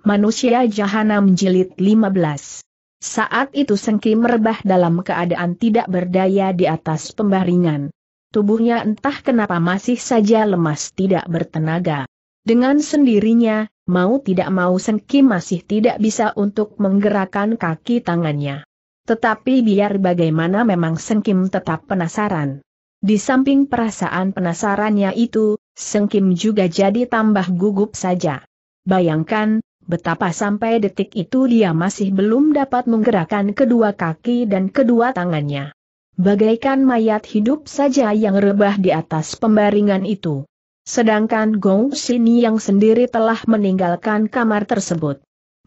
Manusia Jahanam Jilid 15 Saat itu Sengki merebah dalam keadaan tidak berdaya di atas pembaringan. Tubuhnya entah kenapa masih saja lemas tidak bertenaga. Dengan sendirinya, mau tidak mau Sengki masih tidak bisa untuk menggerakkan kaki tangannya. Tetapi biar bagaimana memang Sengkim tetap penasaran. Di samping perasaan penasarannya itu, Sengkim juga jadi tambah gugup saja. Bayangkan, betapa sampai detik itu dia masih belum dapat menggerakkan kedua kaki dan kedua tangannya. Bagaikan mayat hidup saja yang rebah di atas pembaringan itu. Sedangkan Gong Sini yang sendiri telah meninggalkan kamar tersebut.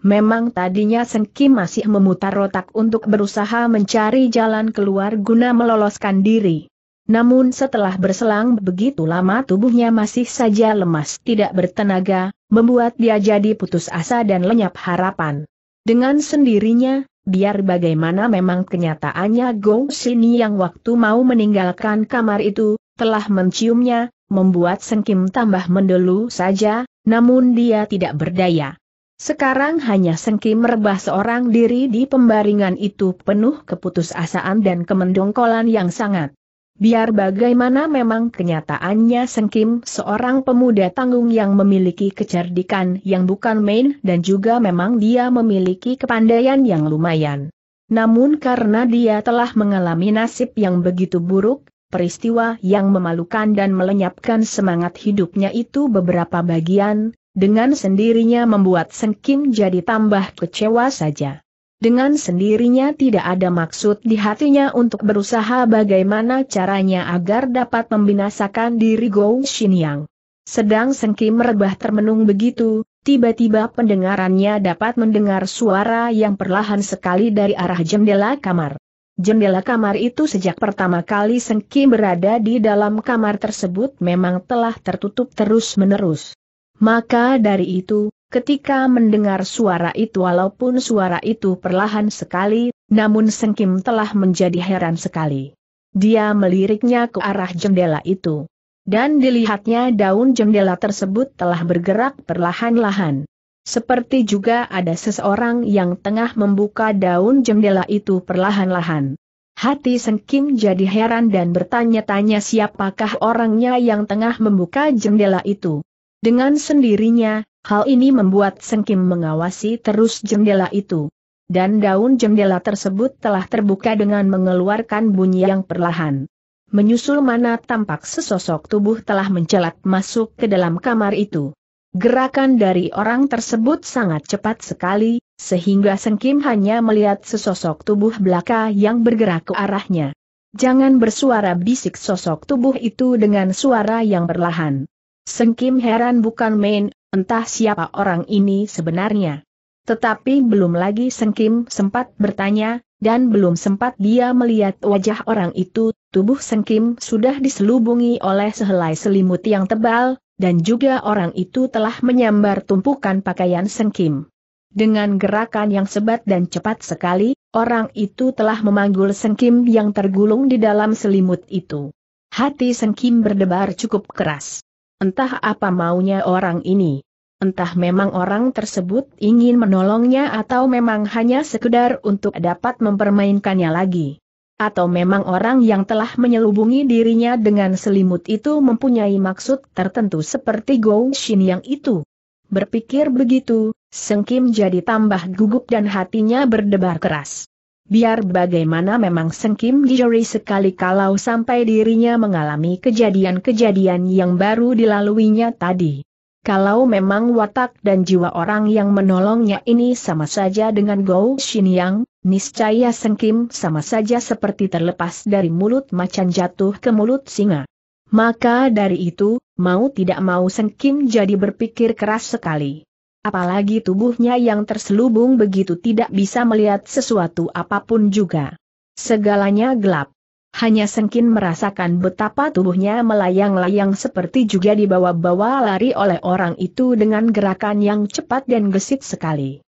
Memang tadinya Kim masih memutar otak untuk berusaha mencari jalan keluar guna meloloskan diri. Namun setelah berselang begitu lama tubuhnya masih saja lemas tidak bertenaga, membuat dia jadi putus asa dan lenyap harapan. Dengan sendirinya, biar bagaimana memang kenyataannya Gong Sini yang waktu mau meninggalkan kamar itu, telah menciumnya, membuat Sengkim tambah mendelu saja, namun dia tidak berdaya. Sekarang hanya Sengkim merebah seorang diri di pembaringan itu penuh keputusasaan dan kemendongkolan yang sangat. Biar bagaimana memang kenyataannya Kim, seorang pemuda tanggung yang memiliki kecerdikan yang bukan main dan juga memang dia memiliki kepandaian yang lumayan. Namun karena dia telah mengalami nasib yang begitu buruk, peristiwa yang memalukan dan melenyapkan semangat hidupnya itu beberapa bagian, dengan sendirinya membuat Kim jadi tambah kecewa saja. Dengan sendirinya tidak ada maksud di hatinya untuk berusaha bagaimana caranya agar dapat membinasakan diri Gou Xinyang. Sedang Sengki merebah termenung begitu, tiba-tiba pendengarannya dapat mendengar suara yang perlahan sekali dari arah jendela kamar. Jendela kamar itu sejak pertama kali Sengki berada di dalam kamar tersebut memang telah tertutup terus-menerus. Maka dari itu, Ketika mendengar suara itu walaupun suara itu perlahan sekali, namun Sengkim telah menjadi heran sekali. Dia meliriknya ke arah jendela itu. Dan dilihatnya daun jendela tersebut telah bergerak perlahan-lahan. Seperti juga ada seseorang yang tengah membuka daun jendela itu perlahan-lahan. Hati Sengkim jadi heran dan bertanya-tanya siapakah orangnya yang tengah membuka jendela itu. Dengan sendirinya, Hal ini membuat Sengkim mengawasi terus jendela itu. Dan daun jendela tersebut telah terbuka dengan mengeluarkan bunyi yang perlahan. Menyusul mana tampak sesosok tubuh telah mencelat masuk ke dalam kamar itu. Gerakan dari orang tersebut sangat cepat sekali, sehingga Sengkim hanya melihat sesosok tubuh belaka yang bergerak ke arahnya. Jangan bersuara bisik sosok tubuh itu dengan suara yang perlahan. Sengkim heran bukan main, entah siapa orang ini sebenarnya. Tetapi belum lagi Sengkim sempat bertanya, dan belum sempat dia melihat wajah orang itu, tubuh Sengkim sudah diselubungi oleh sehelai selimut yang tebal, dan juga orang itu telah menyambar tumpukan pakaian Sengkim. Dengan gerakan yang sebat dan cepat sekali, orang itu telah memanggul Sengkim yang tergulung di dalam selimut itu. Hati Sengkim berdebar cukup keras. Entah apa maunya orang ini. Entah memang orang tersebut ingin menolongnya atau memang hanya sekedar untuk dapat mempermainkannya lagi. Atau memang orang yang telah menyelubungi dirinya dengan selimut itu mempunyai maksud tertentu seperti Gou Shin yang itu. Berpikir begitu, Seng Kim jadi tambah gugup dan hatinya berdebar keras biar bagaimana memang sengkim dijeri sekali kalau sampai dirinya mengalami kejadian-kejadian yang baru dilaluinya tadi. Kalau memang watak dan jiwa orang yang menolongnya ini sama saja dengan Gou Yang, niscaya sengkim sama saja seperti terlepas dari mulut macan jatuh ke mulut singa. Maka dari itu, mau tidak mau sengkim jadi berpikir keras sekali apalagi tubuhnya yang terselubung begitu tidak bisa melihat sesuatu apapun juga. Segalanya gelap. Hanya Sengkin merasakan betapa tubuhnya melayang-layang seperti juga dibawa-bawa lari oleh orang itu dengan gerakan yang cepat dan gesit sekali.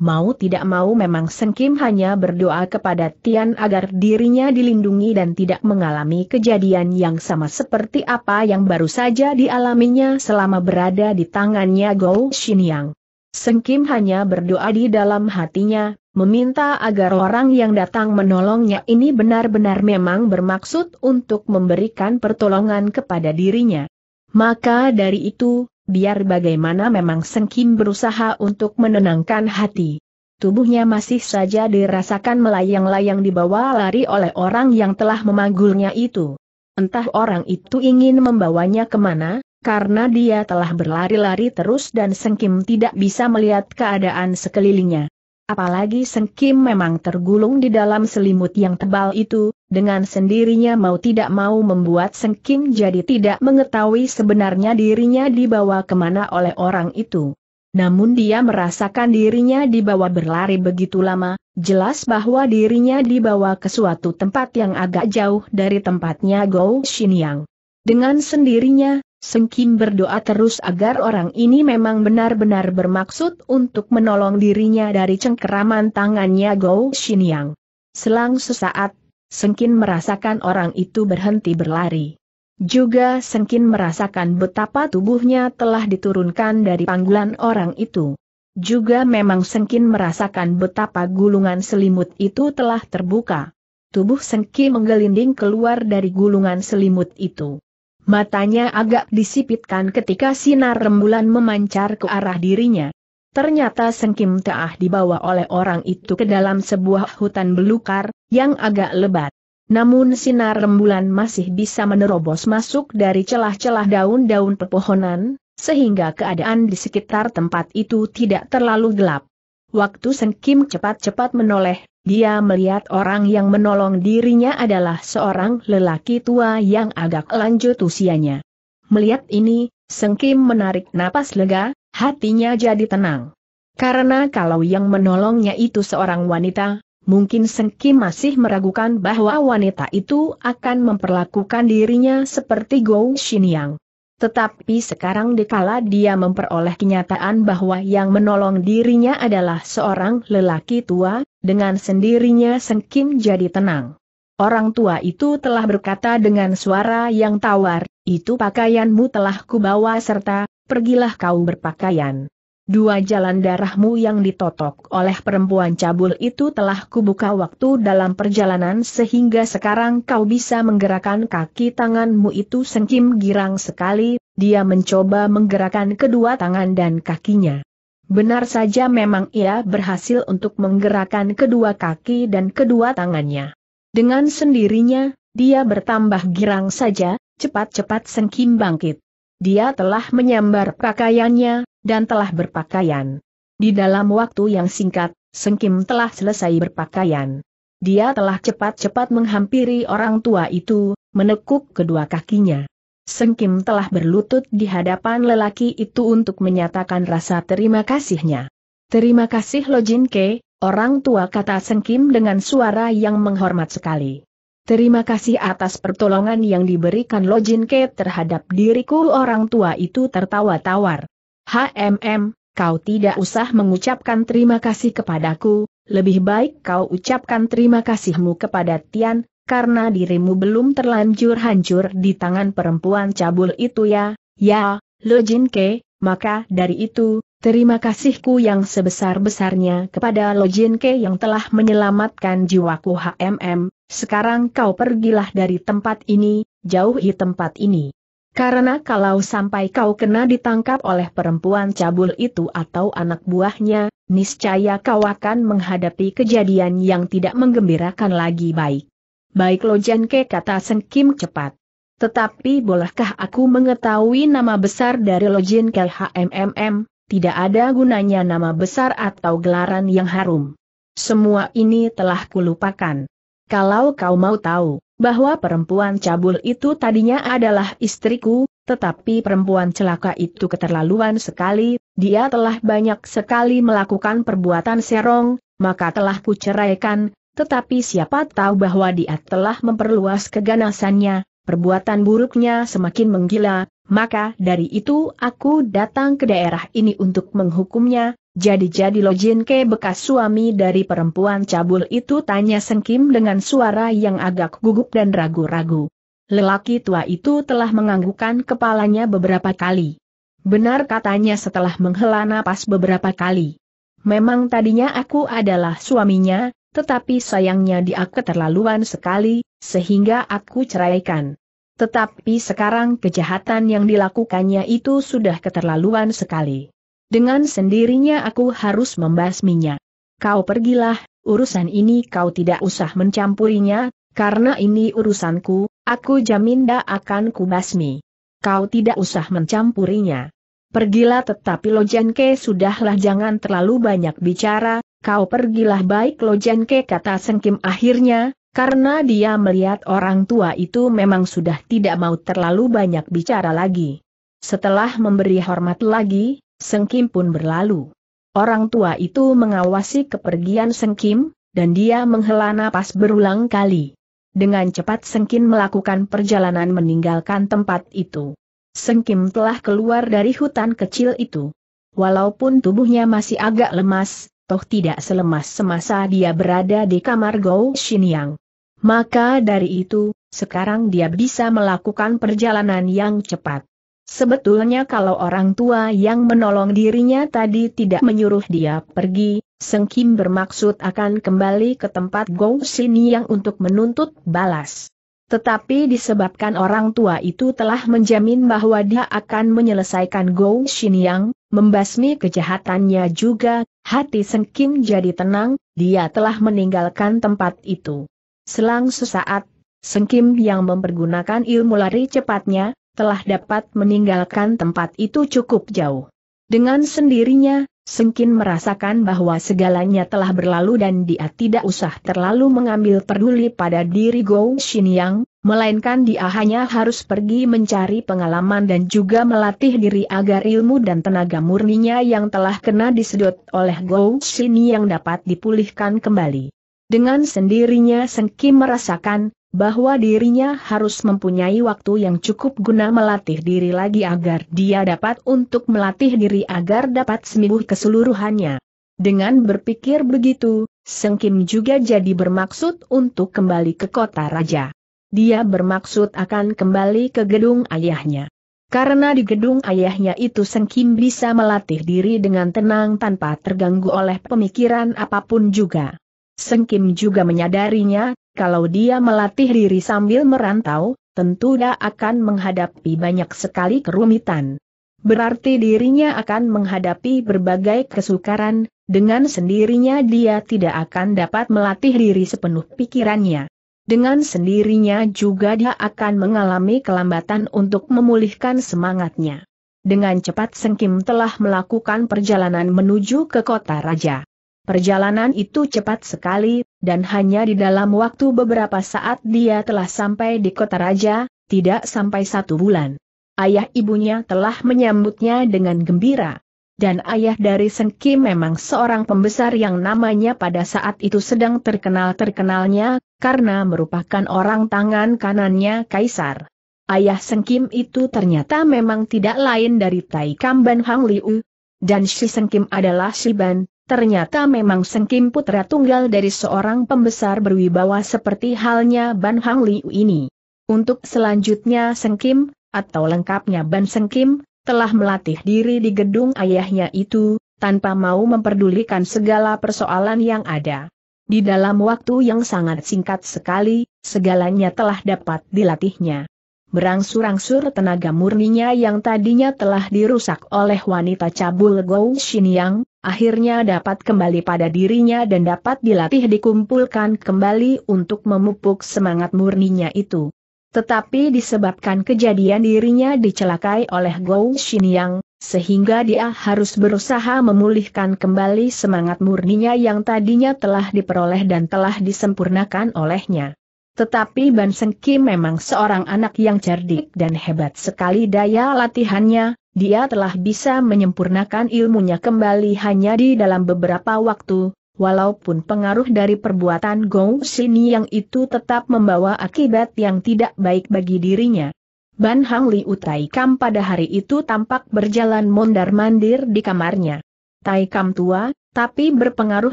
Mau tidak mau memang Sengkim hanya berdoa kepada Tian agar dirinya dilindungi dan tidak mengalami kejadian yang sama seperti apa yang baru saja dialaminya selama berada di tangannya Gou Xinyang. Sengkim hanya berdoa di dalam hatinya, meminta agar orang yang datang menolongnya ini benar-benar memang bermaksud untuk memberikan pertolongan kepada dirinya. Maka dari itu, biar bagaimana memang Sengkim berusaha untuk menenangkan hati. Tubuhnya masih saja dirasakan melayang-layang dibawa lari oleh orang yang telah memanggulnya itu. Entah orang itu ingin membawanya kemana, karena dia telah berlari-lari terus dan Seng Kim tidak bisa melihat keadaan sekelilingnya. Apalagi Seng Kim memang tergulung di dalam selimut yang tebal itu, dengan sendirinya mau tidak mau membuat Seng Kim jadi tidak mengetahui sebenarnya dirinya dibawa kemana oleh orang itu. Namun dia merasakan dirinya dibawa berlari begitu lama, jelas bahwa dirinya dibawa ke suatu tempat yang agak jauh dari tempatnya Gou Xinyang. Dengan sendirinya, Sengkim berdoa terus agar orang ini memang benar-benar bermaksud untuk menolong dirinya dari cengkeraman tangannya Gou Xinyang. Selang sesaat, Sengkin merasakan orang itu berhenti berlari. Juga Sengkin merasakan betapa tubuhnya telah diturunkan dari panggulan orang itu. Juga memang Sengkin merasakan betapa gulungan selimut itu telah terbuka. Tubuh Kim menggelinding keluar dari gulungan selimut itu. Matanya agak disipitkan ketika sinar rembulan memancar ke arah dirinya. Ternyata Sengkim Teah dibawa oleh orang itu ke dalam sebuah hutan belukar, yang agak lebat. Namun sinar rembulan masih bisa menerobos masuk dari celah-celah daun-daun pepohonan, sehingga keadaan di sekitar tempat itu tidak terlalu gelap. Waktu Sengkim cepat-cepat menoleh dia melihat orang yang menolong dirinya adalah seorang lelaki tua yang agak lanjut usianya. Melihat ini, Seng Kim menarik napas lega, hatinya jadi tenang. Karena kalau yang menolongnya itu seorang wanita, mungkin Seng Kim masih meragukan bahwa wanita itu akan memperlakukan dirinya seperti Gou Xinyang. Tetapi sekarang dikala dia memperoleh kenyataan bahwa yang menolong dirinya adalah seorang lelaki tua, dengan sendirinya Seng Kim jadi tenang. Orang tua itu telah berkata dengan suara yang tawar, itu pakaianmu telah kubawa serta, pergilah kau berpakaian. Dua jalan darahmu yang ditotok oleh perempuan cabul itu telah kubuka waktu dalam perjalanan sehingga sekarang kau bisa menggerakkan kaki tanganmu itu sengkim girang sekali, dia mencoba menggerakkan kedua tangan dan kakinya. Benar saja memang ia berhasil untuk menggerakkan kedua kaki dan kedua tangannya. Dengan sendirinya, dia bertambah girang saja, cepat-cepat sengkim bangkit. Dia telah menyambar pakaiannya, dan telah berpakaian. Di dalam waktu yang singkat, Sengkim telah selesai berpakaian. Dia telah cepat-cepat menghampiri orang tua itu, menekuk kedua kakinya. Sengkim telah berlutut di hadapan lelaki itu untuk menyatakan rasa terima kasihnya. Terima kasih Lojinke, Ke, orang tua kata Sengkim dengan suara yang menghormat sekali. Terima kasih atas pertolongan yang diberikan Lojinke Ke terhadap diriku orang tua itu tertawa tawar. HMM, kau tidak usah mengucapkan terima kasih kepadaku, lebih baik kau ucapkan terima kasihmu kepada Tian, karena dirimu belum terlanjur hancur di tangan perempuan cabul itu ya, ya, Lo Jinke, maka dari itu, terima kasihku yang sebesar-besarnya kepada Lo Jinke yang telah menyelamatkan jiwaku HMM, sekarang kau pergilah dari tempat ini, jauhi tempat ini. Karena kalau sampai kau kena ditangkap oleh perempuan cabul itu atau anak buahnya, niscaya kau akan menghadapi kejadian yang tidak menggembirakan lagi baik. Baik Lojan ke kata Sengkim cepat. Tetapi bolehkah aku mengetahui nama besar dari lojin ke HMMM? Tidak ada gunanya nama besar atau gelaran yang harum. Semua ini telah kulupakan. Kalau kau mau tahu, bahwa perempuan cabul itu tadinya adalah istriku, tetapi perempuan celaka itu keterlaluan sekali, dia telah banyak sekali melakukan perbuatan serong, maka telah kuceraikan, tetapi siapa tahu bahwa dia telah memperluas keganasannya, perbuatan buruknya semakin menggila, maka dari itu aku datang ke daerah ini untuk menghukumnya, jadi-jadi Lojin Ke bekas suami dari perempuan cabul itu tanya Kim dengan suara yang agak gugup dan ragu-ragu. Lelaki tua itu telah menganggukkan kepalanya beberapa kali. Benar katanya setelah menghela napas beberapa kali. Memang tadinya aku adalah suaminya, tetapi sayangnya dia keterlaluan sekali, sehingga aku ceraikan. Tetapi sekarang kejahatan yang dilakukannya itu sudah keterlaluan sekali. Dengan sendirinya aku harus membasminya. Kau pergilah, urusan ini kau tidak usah mencampurinya, karena ini urusanku, aku jamin tak akan kubasmi. Kau tidak usah mencampurinya. Pergilah tetapi Lojanke sudahlah jangan terlalu banyak bicara, kau pergilah baik Lojanke kata Sengkim akhirnya, karena dia melihat orang tua itu memang sudah tidak mau terlalu banyak bicara lagi. Setelah memberi hormat lagi, Seng Kim pun berlalu. Orang tua itu mengawasi kepergian Seng Kim, dan dia menghela napas berulang kali. Dengan cepat Seng Kim melakukan perjalanan meninggalkan tempat itu. Seng Kim telah keluar dari hutan kecil itu. Walaupun tubuhnya masih agak lemas, toh tidak selemas semasa dia berada di kamar Gou Xinyang. Maka dari itu, sekarang dia bisa melakukan perjalanan yang cepat. Sebetulnya kalau orang tua yang menolong dirinya tadi tidak menyuruh dia pergi, Seng Kim bermaksud akan kembali ke tempat Gou Xinyang untuk menuntut balas. Tetapi disebabkan orang tua itu telah menjamin bahwa dia akan menyelesaikan Gou Xinyang, membasmi kejahatannya juga, hati Seng Kim jadi tenang, dia telah meninggalkan tempat itu. Selang sesaat, Seng Kim yang mempergunakan ilmu lari cepatnya, telah dapat meninggalkan tempat itu cukup jauh. Dengan sendirinya, Sengkin merasakan bahwa segalanya telah berlalu dan dia tidak usah terlalu mengambil peduli pada diri Gou Xinyang, melainkan dia hanya harus pergi mencari pengalaman dan juga melatih diri agar ilmu dan tenaga murninya yang telah kena disedot oleh Gou Xinyang dapat dipulihkan kembali. Dengan sendirinya Sengkin merasakan, bahwa dirinya harus mempunyai waktu yang cukup guna melatih diri lagi agar dia dapat untuk melatih diri agar dapat sembuh keseluruhannya. Dengan berpikir begitu, Seng Kim juga jadi bermaksud untuk kembali ke kota raja. Dia bermaksud akan kembali ke gedung ayahnya. Karena di gedung ayahnya itu Seng Kim bisa melatih diri dengan tenang tanpa terganggu oleh pemikiran apapun juga. Seng Kim juga menyadarinya kalau dia melatih diri sambil merantau, tentu dia akan menghadapi banyak sekali kerumitan. Berarti dirinya akan menghadapi berbagai kesukaran, dengan sendirinya dia tidak akan dapat melatih diri sepenuh pikirannya. Dengan sendirinya juga dia akan mengalami kelambatan untuk memulihkan semangatnya. Dengan cepat Sengkim telah melakukan perjalanan menuju ke kota raja. Perjalanan itu cepat sekali, dan hanya di dalam waktu beberapa saat dia telah sampai di kota raja, tidak sampai satu bulan. Ayah ibunya telah menyambutnya dengan gembira. Dan ayah dari Sengki memang seorang pembesar yang namanya pada saat itu sedang terkenal-terkenalnya, karena merupakan orang tangan kanannya Kaisar. Ayah Sengkim itu ternyata memang tidak lain dari Tai Kamban Hang Liu. Dan Shi Sengkim adalah Shiban, Ternyata memang Seng Kim putra tunggal dari seorang pembesar berwibawa seperti halnya Ban Hang Liu ini. Untuk selanjutnya Seng Kim, atau lengkapnya Ban Seng Kim, telah melatih diri di gedung ayahnya itu, tanpa mau memperdulikan segala persoalan yang ada. Di dalam waktu yang sangat singkat sekali, segalanya telah dapat dilatihnya. Berangsur-angsur tenaga murninya yang tadinya telah dirusak oleh wanita cabul Gou Xinjiang, akhirnya dapat kembali pada dirinya dan dapat dilatih dikumpulkan kembali untuk memupuk semangat murninya itu. Tetapi disebabkan kejadian dirinya dicelakai oleh Gou Xinjiang, sehingga dia harus berusaha memulihkan kembali semangat murninya yang tadinya telah diperoleh dan telah disempurnakan olehnya. Tetapi Ban Kim memang seorang anak yang cerdik dan hebat sekali daya latihannya, dia telah bisa menyempurnakan ilmunya kembali hanya di dalam beberapa waktu, walaupun pengaruh dari perbuatan Gong Sini yang itu tetap membawa akibat yang tidak baik bagi dirinya. Ban Hang Li Utai Kam pada hari itu tampak berjalan mondar-mandir di kamarnya. Tai Taikam tua, tapi berpengaruh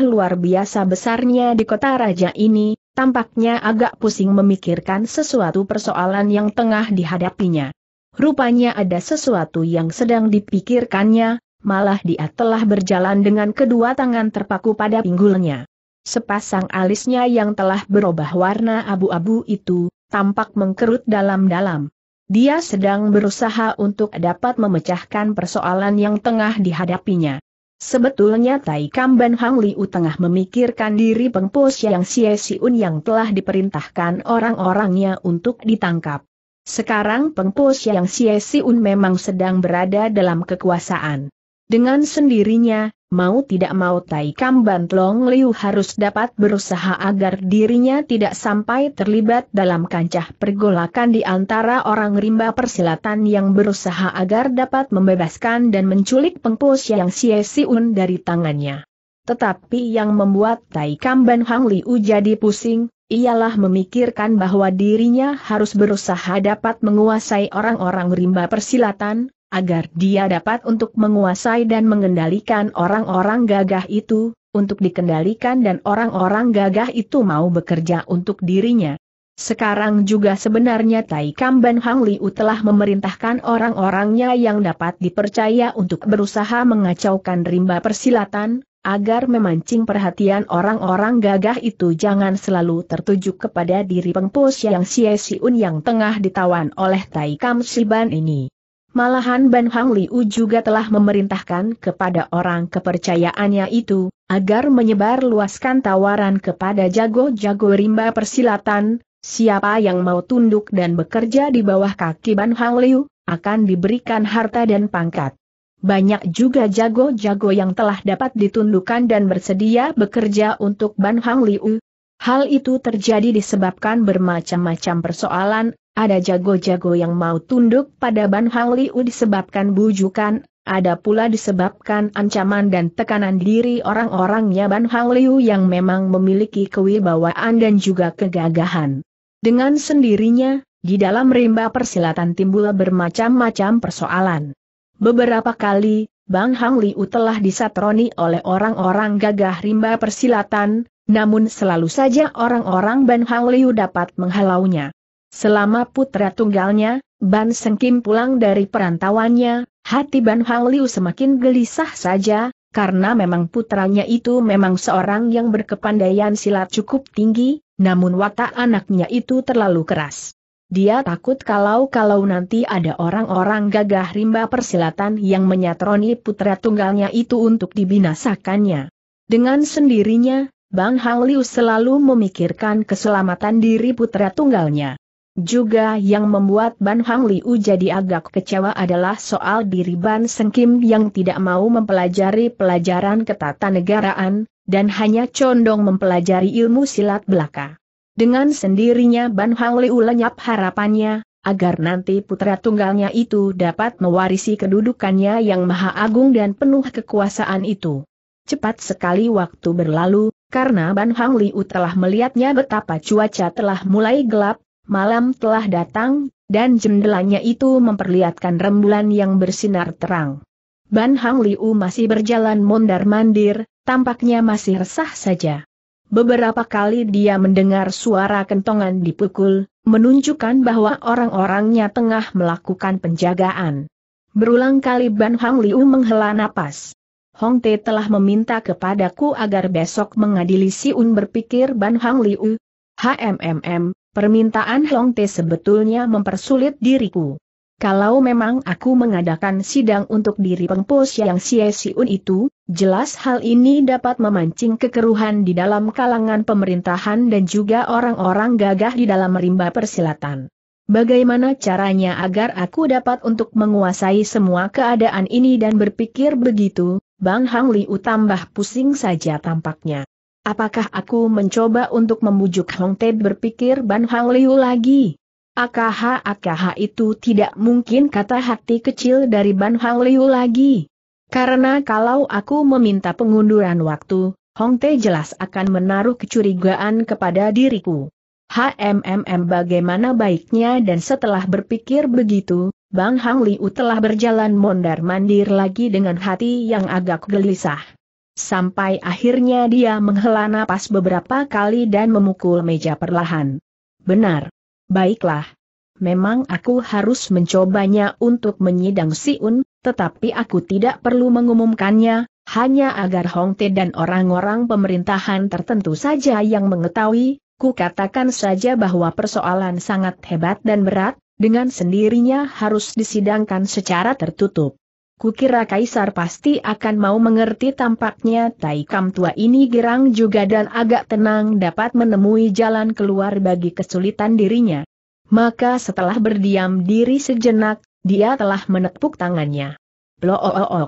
luar biasa besarnya di kota raja ini, tampaknya agak pusing memikirkan sesuatu persoalan yang tengah dihadapinya. Rupanya ada sesuatu yang sedang dipikirkannya, malah dia telah berjalan dengan kedua tangan terpaku pada pinggulnya. Sepasang alisnya yang telah berubah warna abu-abu itu, tampak mengkerut dalam-dalam. Dia sedang berusaha untuk dapat memecahkan persoalan yang tengah dihadapinya. Sebetulnya Tai Kamban Hang Liu tengah memikirkan diri pengpo yang Xie Siun yang telah diperintahkan orang-orangnya untuk ditangkap. Sekarang pengpo yang Xie Siun memang sedang berada dalam kekuasaan. Dengan sendirinya, mau tidak mau Tai Kam Long Liu harus dapat berusaha agar dirinya tidak sampai terlibat dalam kancah pergolakan di antara orang rimba persilatan yang berusaha agar dapat membebaskan dan menculik pengpus yang Xie Siun dari tangannya. Tetapi yang membuat Tai Kam Ban Hang Liu jadi pusing, ialah memikirkan bahwa dirinya harus berusaha dapat menguasai orang-orang rimba persilatan, agar dia dapat untuk menguasai dan mengendalikan orang-orang gagah itu, untuk dikendalikan dan orang-orang gagah itu mau bekerja untuk dirinya. Sekarang juga sebenarnya Tai Kamban Hang Liu telah memerintahkan orang-orangnya yang dapat dipercaya untuk berusaha mengacaukan rimba persilatan, agar memancing perhatian orang-orang gagah itu jangan selalu tertuju kepada diri pengpus yang Xie Siun yang tengah ditawan oleh Tai Kam Siban ini. Malahan Ban Hang Liu juga telah memerintahkan kepada orang kepercayaannya itu, agar menyebar luaskan tawaran kepada jago-jago rimba persilatan, siapa yang mau tunduk dan bekerja di bawah kaki Ban Hang Liu, akan diberikan harta dan pangkat. Banyak juga jago-jago yang telah dapat ditundukkan dan bersedia bekerja untuk Ban Hang Liu. Hal itu terjadi disebabkan bermacam-macam persoalan ada jago-jago yang mau tunduk pada Ban Hang Liu disebabkan bujukan, ada pula disebabkan ancaman dan tekanan diri orang-orangnya Ban Hang Liu yang memang memiliki kewibawaan dan juga kegagahan. Dengan sendirinya, di dalam rimba persilatan timbul bermacam-macam persoalan. Beberapa kali, Bang Hang Liu telah disatroni oleh orang-orang gagah rimba persilatan, namun selalu saja orang-orang Ban Hang Liu dapat menghalaunya. Selama putra tunggalnya, Ban Sengkim pulang dari perantauannya, hati Ban Hang Liu semakin gelisah saja, karena memang putranya itu memang seorang yang berkepandaian silat cukup tinggi, namun watak anaknya itu terlalu keras. Dia takut kalau-kalau nanti ada orang-orang gagah rimba persilatan yang menyatroni putra tunggalnya itu untuk dibinasakannya. Dengan sendirinya, Bang Hang Liu selalu memikirkan keselamatan diri putra tunggalnya. Juga yang membuat Ban Hang Liu jadi agak kecewa adalah soal diri Ban Seng Kim yang tidak mau mempelajari pelajaran ketatanegaraan, dan hanya condong mempelajari ilmu silat belaka. Dengan sendirinya Ban Hang Liu lenyap harapannya, agar nanti putra tunggalnya itu dapat mewarisi kedudukannya yang maha agung dan penuh kekuasaan itu. Cepat sekali waktu berlalu, karena Ban Hang Liu telah melihatnya betapa cuaca telah mulai gelap, malam telah datang, dan jendelanya itu memperlihatkan rembulan yang bersinar terang. Ban Hang Liu masih berjalan mondar-mandir, tampaknya masih resah saja. Beberapa kali dia mendengar suara kentongan dipukul, menunjukkan bahwa orang-orangnya tengah melakukan penjagaan. Berulang kali Ban Hang Liu menghela napas. Hong Te telah meminta kepadaku agar besok mengadili Si Un berpikir Ban Hang Liu. HMMM, Permintaan Long Te sebetulnya mempersulit diriku. Kalau memang aku mengadakan sidang untuk diri pengpos yang siun itu, jelas hal ini dapat memancing kekeruhan di dalam kalangan pemerintahan dan juga orang-orang gagah di dalam rimba persilatan. Bagaimana caranya agar aku dapat untuk menguasai semua keadaan ini dan berpikir begitu, Bang Hang Liu tambah pusing saja tampaknya. Apakah aku mencoba untuk membujuk Hong Te berpikir Ban Hang Liu lagi? Akaha akaha itu tidak mungkin kata hati kecil dari Ban Hang Liu lagi. Karena kalau aku meminta pengunduran waktu, Hong Te jelas akan menaruh kecurigaan kepada diriku. HMMM bagaimana baiknya dan setelah berpikir begitu, Bang Hang Liu telah berjalan mondar-mandir lagi dengan hati yang agak gelisah sampai akhirnya dia menghela napas beberapa kali dan memukul meja perlahan. Benar. Baiklah. Memang aku harus mencobanya untuk menyidang Si Un, tetapi aku tidak perlu mengumumkannya, hanya agar Hong Te dan orang-orang pemerintahan tertentu saja yang mengetahui, ku katakan saja bahwa persoalan sangat hebat dan berat, dengan sendirinya harus disidangkan secara tertutup. Kukira Kaisar pasti akan mau mengerti tampaknya Tai Kam tua ini girang juga dan agak tenang dapat menemui jalan keluar bagi kesulitan dirinya. Maka setelah berdiam diri sejenak, dia telah menepuk tangannya. o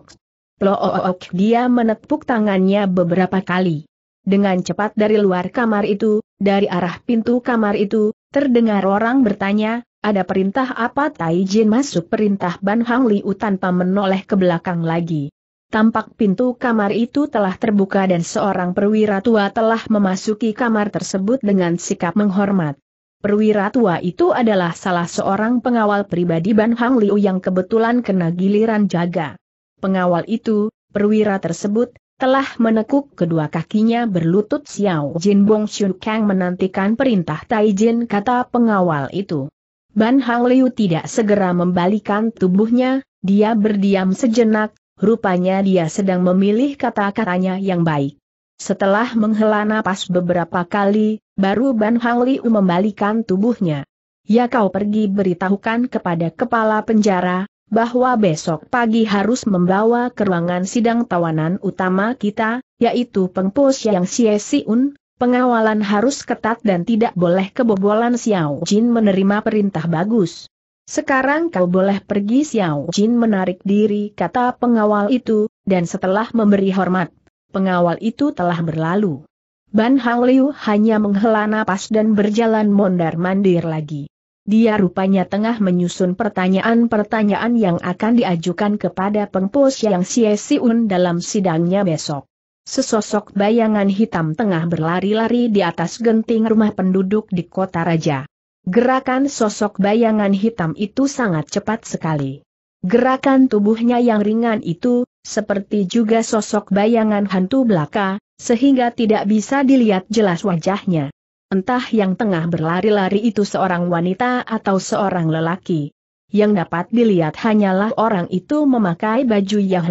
Ploook dia menepuk tangannya beberapa kali. Dengan cepat dari luar kamar itu, dari arah pintu kamar itu, terdengar orang bertanya, ada perintah apa Tai Jin masuk perintah Ban Hang Liu tanpa menoleh ke belakang lagi. Tampak pintu kamar itu telah terbuka dan seorang perwira tua telah memasuki kamar tersebut dengan sikap menghormat. Perwira tua itu adalah salah seorang pengawal pribadi Ban Hang Liu yang kebetulan kena giliran jaga. Pengawal itu, perwira tersebut, telah menekuk kedua kakinya berlutut Xiao Jin Bong Xiu Kang menantikan perintah Tai Jin kata pengawal itu. Ban Hang Liu tidak segera membalikan tubuhnya, dia berdiam sejenak, rupanya dia sedang memilih kata-katanya yang baik. Setelah menghela napas beberapa kali, baru Ban Hang Liu membalikan tubuhnya. Ya kau pergi beritahukan kepada kepala penjara, bahwa besok pagi harus membawa ke ruangan sidang tawanan utama kita, yaitu pengpus yang Xie Siun, Pengawalan harus ketat dan tidak boleh kebobolan Xiao Jin menerima perintah bagus. Sekarang kau boleh pergi Xiao Jin menarik diri kata pengawal itu, dan setelah memberi hormat, pengawal itu telah berlalu. Ban Hang Liu hanya menghela napas dan berjalan mondar-mandir lagi. Dia rupanya tengah menyusun pertanyaan-pertanyaan yang akan diajukan kepada pengpos yang Xie Siun dalam sidangnya besok sesosok bayangan hitam tengah berlari-lari di atas genting rumah penduduk di kota raja. Gerakan sosok bayangan hitam itu sangat cepat sekali. Gerakan tubuhnya yang ringan itu, seperti juga sosok bayangan hantu belaka, sehingga tidak bisa dilihat jelas wajahnya. Entah yang tengah berlari-lari itu seorang wanita atau seorang lelaki. Yang dapat dilihat hanyalah orang itu memakai baju yang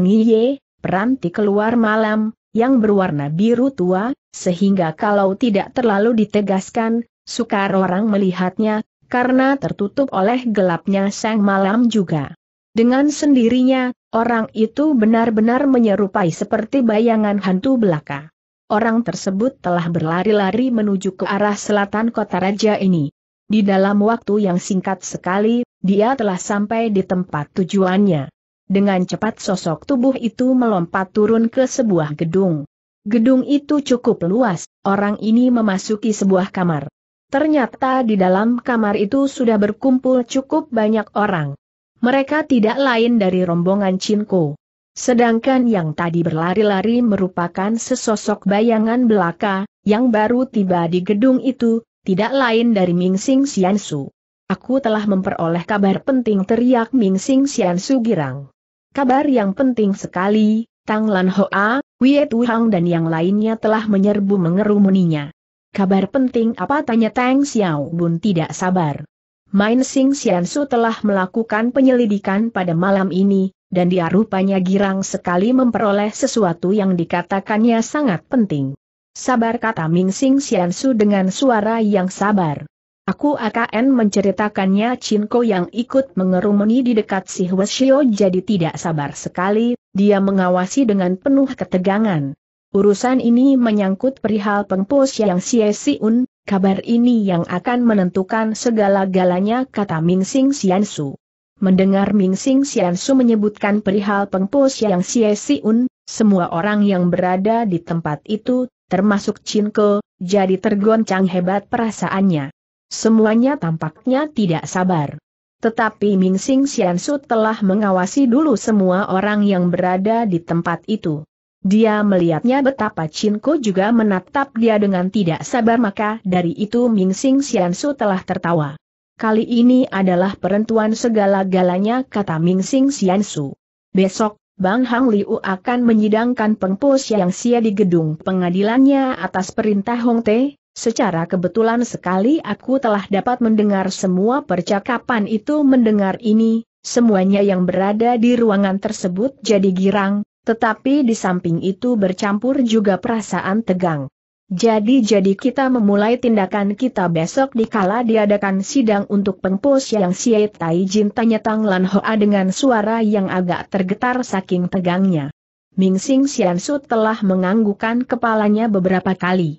peranti keluar malam, yang berwarna biru tua, sehingga kalau tidak terlalu ditegaskan, sukar orang melihatnya, karena tertutup oleh gelapnya sang malam juga. Dengan sendirinya, orang itu benar-benar menyerupai seperti bayangan hantu belaka. Orang tersebut telah berlari-lari menuju ke arah selatan kota raja ini. Di dalam waktu yang singkat sekali, dia telah sampai di tempat tujuannya. Dengan cepat sosok tubuh itu melompat turun ke sebuah gedung. Gedung itu cukup luas, orang ini memasuki sebuah kamar. Ternyata di dalam kamar itu sudah berkumpul cukup banyak orang. Mereka tidak lain dari rombongan Cinko. Sedangkan yang tadi berlari-lari merupakan sesosok bayangan belaka, yang baru tiba di gedung itu, tidak lain dari Ming Sing Xiansu. Aku telah memperoleh kabar penting teriak Ming Sing Xiansu girang. Kabar yang penting sekali, Tang Lan Hoa, Wie Tuhang dan yang lainnya telah menyerbu mengerumuninya. Kabar penting apa tanya Tang Xiao Bun tidak sabar. Main Sing Xiansu telah melakukan penyelidikan pada malam ini, dan dia rupanya girang sekali memperoleh sesuatu yang dikatakannya sangat penting. Sabar kata Ming Sing Xiansu dengan suara yang sabar. Aku akan menceritakannya Cinko yang ikut mengerumuni di dekat si Hueshio jadi tidak sabar sekali, dia mengawasi dengan penuh ketegangan. Urusan ini menyangkut perihal pengpos yang si Siun, kabar ini yang akan menentukan segala-galanya kata Ming Sing Xiansu. Mendengar Ming Sing Xiansu menyebutkan perihal pengpos yang si Siun, semua orang yang berada di tempat itu, termasuk Cinko, jadi tergoncang hebat perasaannya. Semuanya tampaknya tidak sabar. Tetapi Ming Sing Xiansu telah mengawasi dulu semua orang yang berada di tempat itu. Dia melihatnya betapa Cinko juga menatap dia dengan tidak sabar maka dari itu Ming Sing Xiansu telah tertawa. Kali ini adalah perentuan segala-galanya kata Ming Sing Xiansu. Besok, Bang Hang Liu akan menyidangkan pengpos yang sia di gedung pengadilannya atas perintah Hong Te, Secara kebetulan sekali aku telah dapat mendengar semua percakapan itu mendengar ini, semuanya yang berada di ruangan tersebut jadi girang, tetapi di samping itu bercampur juga perasaan tegang. Jadi-jadi kita memulai tindakan kita besok dikala diadakan sidang untuk pengpos yang siet tai jin tanya Tang Lan Hoa dengan suara yang agak tergetar saking tegangnya. Ming Sing Sian Su telah menganggukan kepalanya beberapa kali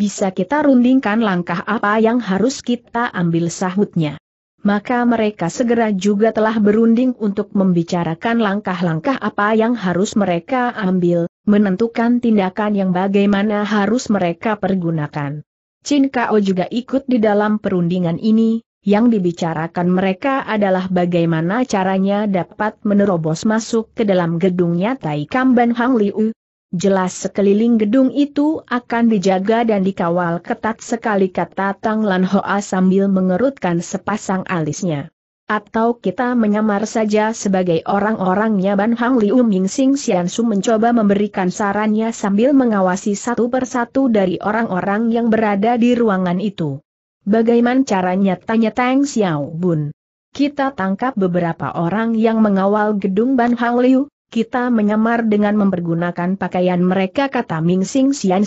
bisa kita rundingkan langkah apa yang harus kita ambil sahutnya. Maka mereka segera juga telah berunding untuk membicarakan langkah-langkah apa yang harus mereka ambil, menentukan tindakan yang bagaimana harus mereka pergunakan. Chin Kao juga ikut di dalam perundingan ini, yang dibicarakan mereka adalah bagaimana caranya dapat menerobos masuk ke dalam gedungnya Tai Kamban Hang Liu, Jelas sekeliling gedung itu akan dijaga dan dikawal ketat sekali kata Tang Lan Hoa sambil mengerutkan sepasang alisnya. Atau kita menyamar saja sebagai orang-orangnya Ban Hang Liu Ming Sing Sian Su mencoba memberikan sarannya sambil mengawasi satu persatu dari orang-orang yang berada di ruangan itu. Bagaimana caranya tanya Tang Xiao Bun? Kita tangkap beberapa orang yang mengawal gedung Ban Hang Liu, kita menyamar dengan mempergunakan pakaian mereka kata Ming Sing Xian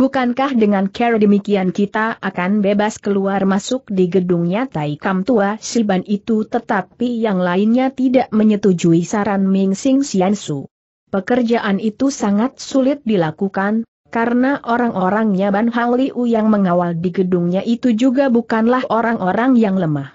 Bukankah dengan cara demikian kita akan bebas keluar masuk di gedungnya Tai Kam Tua Silban itu tetapi yang lainnya tidak menyetujui saran Ming Sing Xian Pekerjaan itu sangat sulit dilakukan, karena orang-orangnya Ban Hao Liu yang mengawal di gedungnya itu juga bukanlah orang-orang yang lemah.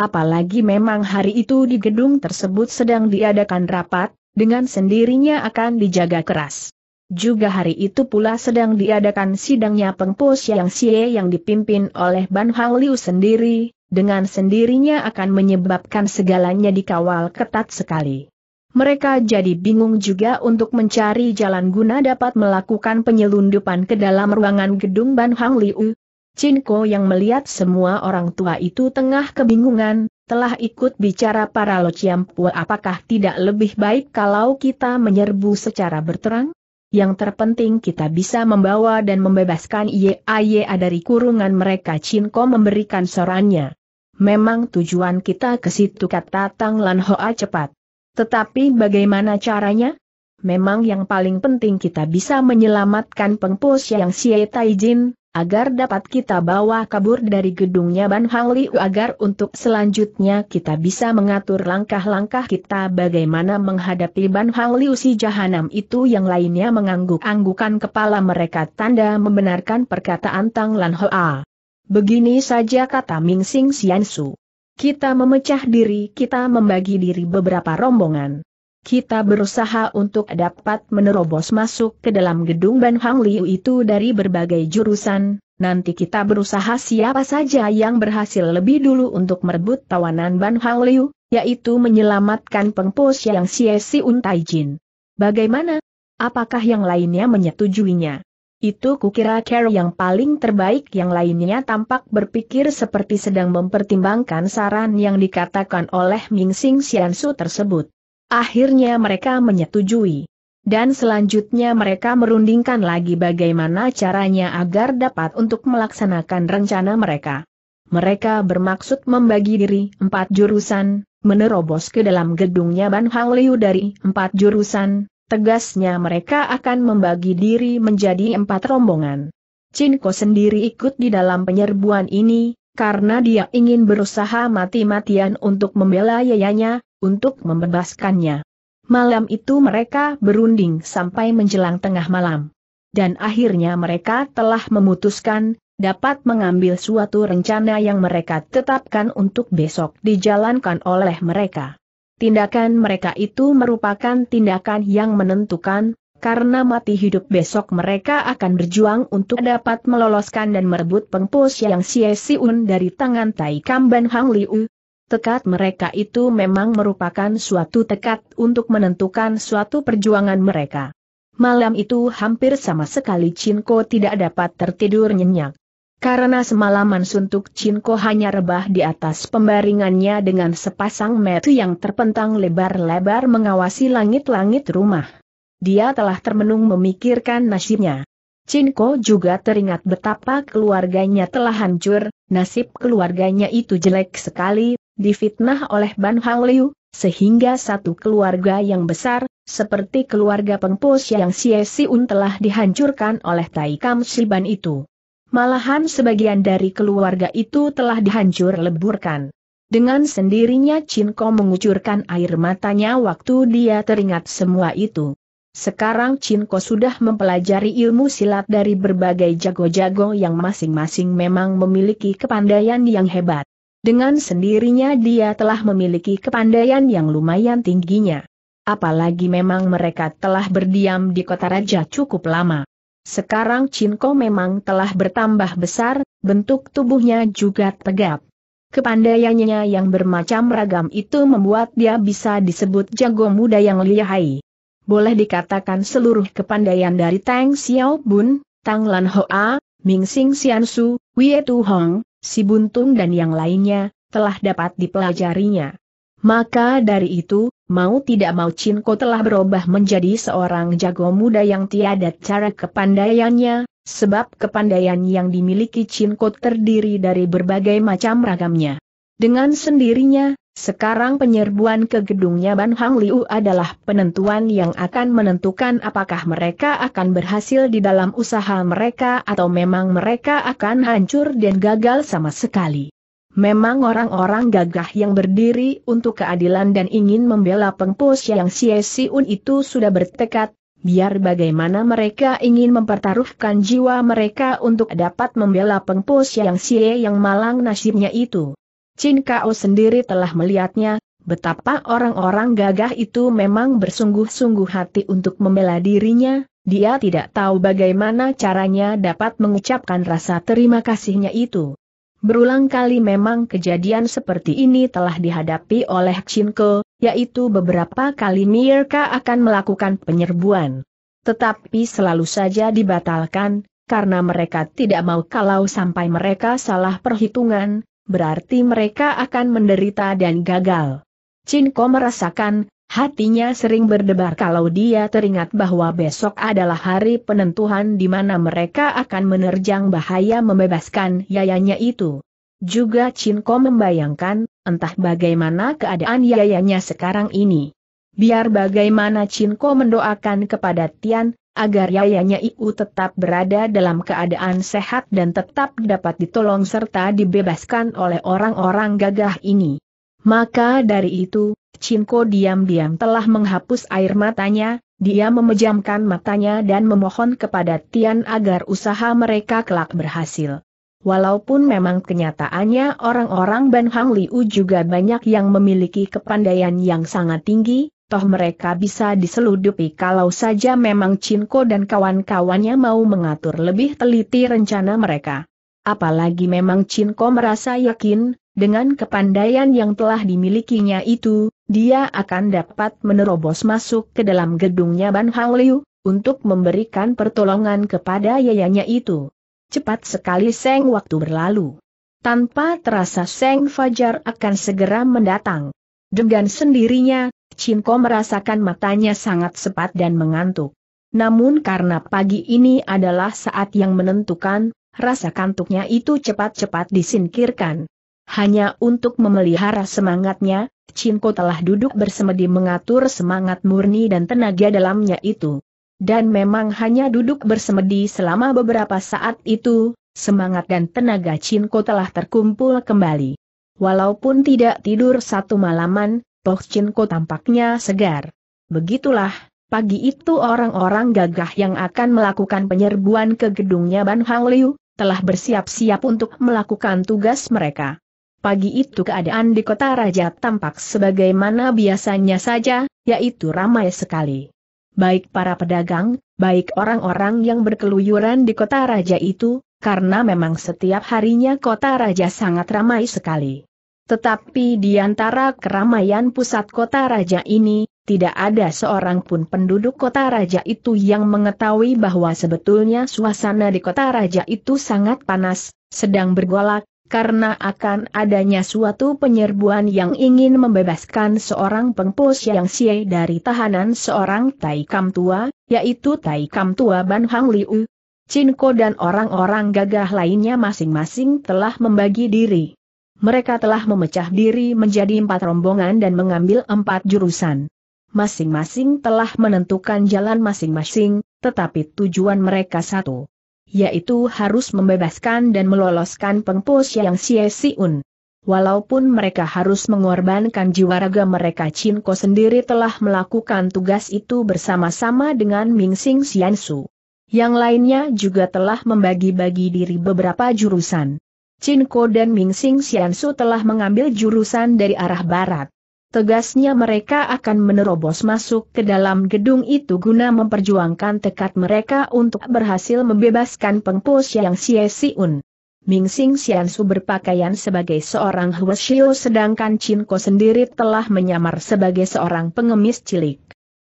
Apalagi memang hari itu di gedung tersebut sedang diadakan rapat, dengan sendirinya akan dijaga keras. Juga hari itu pula sedang diadakan sidangnya pengpus yang sie yang dipimpin oleh Ban Hang Liu sendiri, dengan sendirinya akan menyebabkan segalanya dikawal ketat sekali. Mereka jadi bingung juga untuk mencari jalan guna dapat melakukan penyelundupan ke dalam ruangan gedung Ban Hang Liu, Chin Ko yang melihat semua orang tua itu tengah kebingungan, telah ikut bicara para lociampu apakah tidak lebih baik kalau kita menyerbu secara berterang? Yang terpenting kita bisa membawa dan membebaskan IAYA dari kurungan mereka Cinko memberikan sorannya. Memang tujuan kita ke situ kata Tang Lan Hoa cepat. Tetapi bagaimana caranya? Memang yang paling penting kita bisa menyelamatkan pengpos yang Xie Taijin, agar dapat kita bawa kabur dari gedungnya Ban Hang Liu agar untuk selanjutnya kita bisa mengatur langkah-langkah kita bagaimana menghadapi Ban Hang Liu si jahanam itu yang lainnya mengangguk-anggukan kepala mereka tanda membenarkan perkataan Tang Lan Hoa. Begini saja kata Ming Sing Sian Su. Kita memecah diri kita membagi diri beberapa rombongan. Kita berusaha untuk dapat menerobos masuk ke dalam gedung Ban Hang Liu itu dari berbagai jurusan, nanti kita berusaha siapa saja yang berhasil lebih dulu untuk merebut tawanan Ban Hang Liu, yaitu menyelamatkan pengpos yang Siesi Untai Jin. Bagaimana? Apakah yang lainnya menyetujuinya? Itu kukira Carol yang paling terbaik yang lainnya tampak berpikir seperti sedang mempertimbangkan saran yang dikatakan oleh Ming Sing Xiansu tersebut. Akhirnya mereka menyetujui. Dan selanjutnya mereka merundingkan lagi bagaimana caranya agar dapat untuk melaksanakan rencana mereka. Mereka bermaksud membagi diri empat jurusan, menerobos ke dalam gedungnya Ban Hang Liu dari empat jurusan, tegasnya mereka akan membagi diri menjadi empat rombongan. Chin Ko sendiri ikut di dalam penyerbuan ini, karena dia ingin berusaha mati-matian untuk membela yayanya, untuk membebaskannya. Malam itu mereka berunding sampai menjelang tengah malam. Dan akhirnya mereka telah memutuskan, dapat mengambil suatu rencana yang mereka tetapkan untuk besok dijalankan oleh mereka. Tindakan mereka itu merupakan tindakan yang menentukan, karena mati hidup besok mereka akan berjuang untuk dapat meloloskan dan merebut pengpos yang Sie Siun dari tangan Tai Kamban Hang Liu, Tekad mereka itu memang merupakan suatu tekad untuk menentukan suatu perjuangan mereka. Malam itu hampir sama sekali Cinco tidak dapat tertidur nyenyak. Karena semalaman suntuk Cinco hanya rebah di atas pembaringannya dengan sepasang metu yang terpentang lebar-lebar mengawasi langit-langit rumah. Dia telah termenung memikirkan nasibnya. Cinco juga teringat betapa keluarganya telah hancur, nasib keluarganya itu jelek sekali, difitnah oleh Ban Hang Liu, sehingga satu keluarga yang besar, seperti keluarga pengpus yang Xie Siun telah dihancurkan oleh Tai Kam Ban itu. Malahan sebagian dari keluarga itu telah dihancur leburkan. Dengan sendirinya Chin Ko mengucurkan air matanya waktu dia teringat semua itu. Sekarang Chin Ko sudah mempelajari ilmu silat dari berbagai jago-jago yang masing-masing memang memiliki kepandaian yang hebat. Dengan sendirinya dia telah memiliki kepandaian yang lumayan tingginya. Apalagi memang mereka telah berdiam di kota raja cukup lama. Sekarang Cinko memang telah bertambah besar, bentuk tubuhnya juga tegap. Kepandaiannya yang bermacam ragam itu membuat dia bisa disebut jago muda yang lihai. Boleh dikatakan seluruh kepandaian dari Tang Xiaobun, Tang Lan Hoa, Ming Xing Xiansu, Wei Tu Hong, si Buntung dan yang lainnya, telah dapat dipelajarinya. Maka dari itu, mau tidak mau Cinko telah berubah menjadi seorang jago muda yang tiada cara kepandaiannya, sebab kepandaian yang dimiliki Cinko terdiri dari berbagai macam ragamnya. Dengan sendirinya, sekarang penyerbuan ke gedungnya Ban Hang Liu adalah penentuan yang akan menentukan apakah mereka akan berhasil di dalam usaha mereka atau memang mereka akan hancur dan gagal sama sekali. Memang orang-orang gagah yang berdiri untuk keadilan dan ingin membela pengpus yang Xie Siun itu sudah bertekad, biar bagaimana mereka ingin mempertaruhkan jiwa mereka untuk dapat membela pengpus yang Xie yang malang nasibnya itu. Chin Kao sendiri telah melihatnya, betapa orang-orang gagah itu memang bersungguh-sungguh hati untuk membela dirinya, dia tidak tahu bagaimana caranya dapat mengucapkan rasa terima kasihnya itu. Berulang kali memang kejadian seperti ini telah dihadapi oleh Chin Ko, yaitu beberapa kali Mirka akan melakukan penyerbuan. Tetapi selalu saja dibatalkan, karena mereka tidak mau kalau sampai mereka salah perhitungan, berarti mereka akan menderita dan gagal. Cinko merasakan, hatinya sering berdebar kalau dia teringat bahwa besok adalah hari penentuan di mana mereka akan menerjang bahaya membebaskan yayanya itu. Juga Cinko membayangkan, entah bagaimana keadaan yayanya sekarang ini. Biar bagaimana Cinko mendoakan kepada Tian, agar Yayanya Iu tetap berada dalam keadaan sehat dan tetap dapat ditolong serta dibebaskan oleh orang-orang gagah ini. Maka dari itu, Cinko diam-diam telah menghapus air matanya, dia memejamkan matanya dan memohon kepada Tian agar usaha mereka kelak berhasil. Walaupun memang kenyataannya orang-orang Ban Hang Liu juga banyak yang memiliki kepandaian yang sangat tinggi, toh mereka bisa diseludupi kalau saja memang Cinko dan kawan-kawannya mau mengatur lebih teliti rencana mereka. Apalagi memang Cinko merasa yakin, dengan kepandaian yang telah dimilikinya itu, dia akan dapat menerobos masuk ke dalam gedungnya Ban Hang Liu, untuk memberikan pertolongan kepada yayanya itu. Cepat sekali Seng waktu berlalu. Tanpa terasa Seng Fajar akan segera mendatang. Dengan sendirinya, Cinko merasakan matanya sangat sepat dan mengantuk. Namun karena pagi ini adalah saat yang menentukan, rasa kantuknya itu cepat-cepat disingkirkan. Hanya untuk memelihara semangatnya, Cinko telah duduk bersemedi mengatur semangat murni dan tenaga dalamnya itu. Dan memang hanya duduk bersemedi selama beberapa saat itu, semangat dan tenaga Cinko telah terkumpul kembali. Walaupun tidak tidur satu malaman, Toh Cinko tampaknya segar. Begitulah, pagi itu orang-orang gagah yang akan melakukan penyerbuan ke gedungnya Ban Hang Liu, telah bersiap-siap untuk melakukan tugas mereka. Pagi itu keadaan di kota raja tampak sebagaimana biasanya saja, yaitu ramai sekali. Baik para pedagang, baik orang-orang yang berkeluyuran di kota raja itu, karena memang setiap harinya kota raja sangat ramai sekali. Tetapi di antara keramaian pusat kota raja ini, tidak ada seorang pun penduduk kota raja itu yang mengetahui bahwa sebetulnya suasana di kota raja itu sangat panas, sedang bergolak, karena akan adanya suatu penyerbuan yang ingin membebaskan seorang pengpus yang sie dari tahanan seorang Tai Kam tua, yaitu Tai Kam tua Ban Hang Liu. Cinko dan orang-orang gagah lainnya masing-masing telah membagi diri mereka telah memecah diri menjadi empat rombongan dan mengambil empat jurusan. Masing-masing telah menentukan jalan masing-masing, tetapi tujuan mereka satu. Yaitu harus membebaskan dan meloloskan pengpus yang Xie Siun. Walaupun mereka harus mengorbankan jiwa raga mereka Cinko sendiri telah melakukan tugas itu bersama-sama dengan Ming Sing Xiansu. Yang lainnya juga telah membagi-bagi diri beberapa jurusan. Chin Ko dan Ming Sing Xiansu telah mengambil jurusan dari arah barat. Tegasnya mereka akan menerobos masuk ke dalam gedung itu guna memperjuangkan tekad mereka untuk berhasil membebaskan pengpus yang Xie Siun. Ming Sing Xiansu berpakaian sebagai seorang Huashio sedangkan Chin Ko sendiri telah menyamar sebagai seorang pengemis cilik.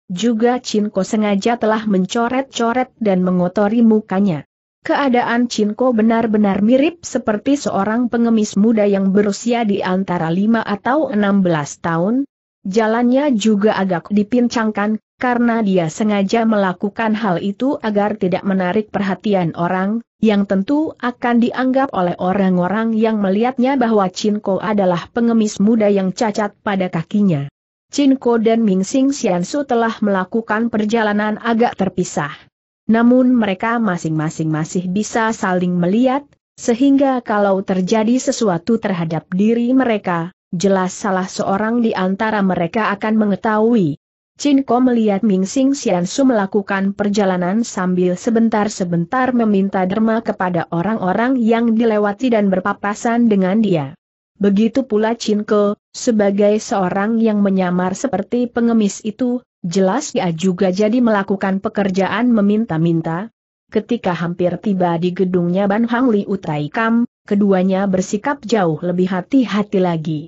Juga Chin Ko sengaja telah mencoret-coret dan mengotori mukanya. Keadaan Cinko benar-benar mirip seperti seorang pengemis muda yang berusia di antara 5 atau 16 tahun. Jalannya juga agak dipincangkan, karena dia sengaja melakukan hal itu agar tidak menarik perhatian orang, yang tentu akan dianggap oleh orang-orang yang melihatnya bahwa Cinko adalah pengemis muda yang cacat pada kakinya. Cinko dan Ming Sing Xiansu telah melakukan perjalanan agak terpisah. Namun mereka masing-masing masih bisa saling melihat, sehingga kalau terjadi sesuatu terhadap diri mereka, jelas salah seorang di antara mereka akan mengetahui. Chin Ko melihat Ming Sing Xian Su melakukan perjalanan sambil sebentar-sebentar meminta derma kepada orang-orang yang dilewati dan berpapasan dengan dia. Begitu pula Chin Ko, sebagai seorang yang menyamar seperti pengemis itu, Jelas dia juga jadi melakukan pekerjaan meminta-minta. Ketika hampir tiba di gedungnya Ban Hang Li Utai Kam, keduanya bersikap jauh lebih hati-hati lagi.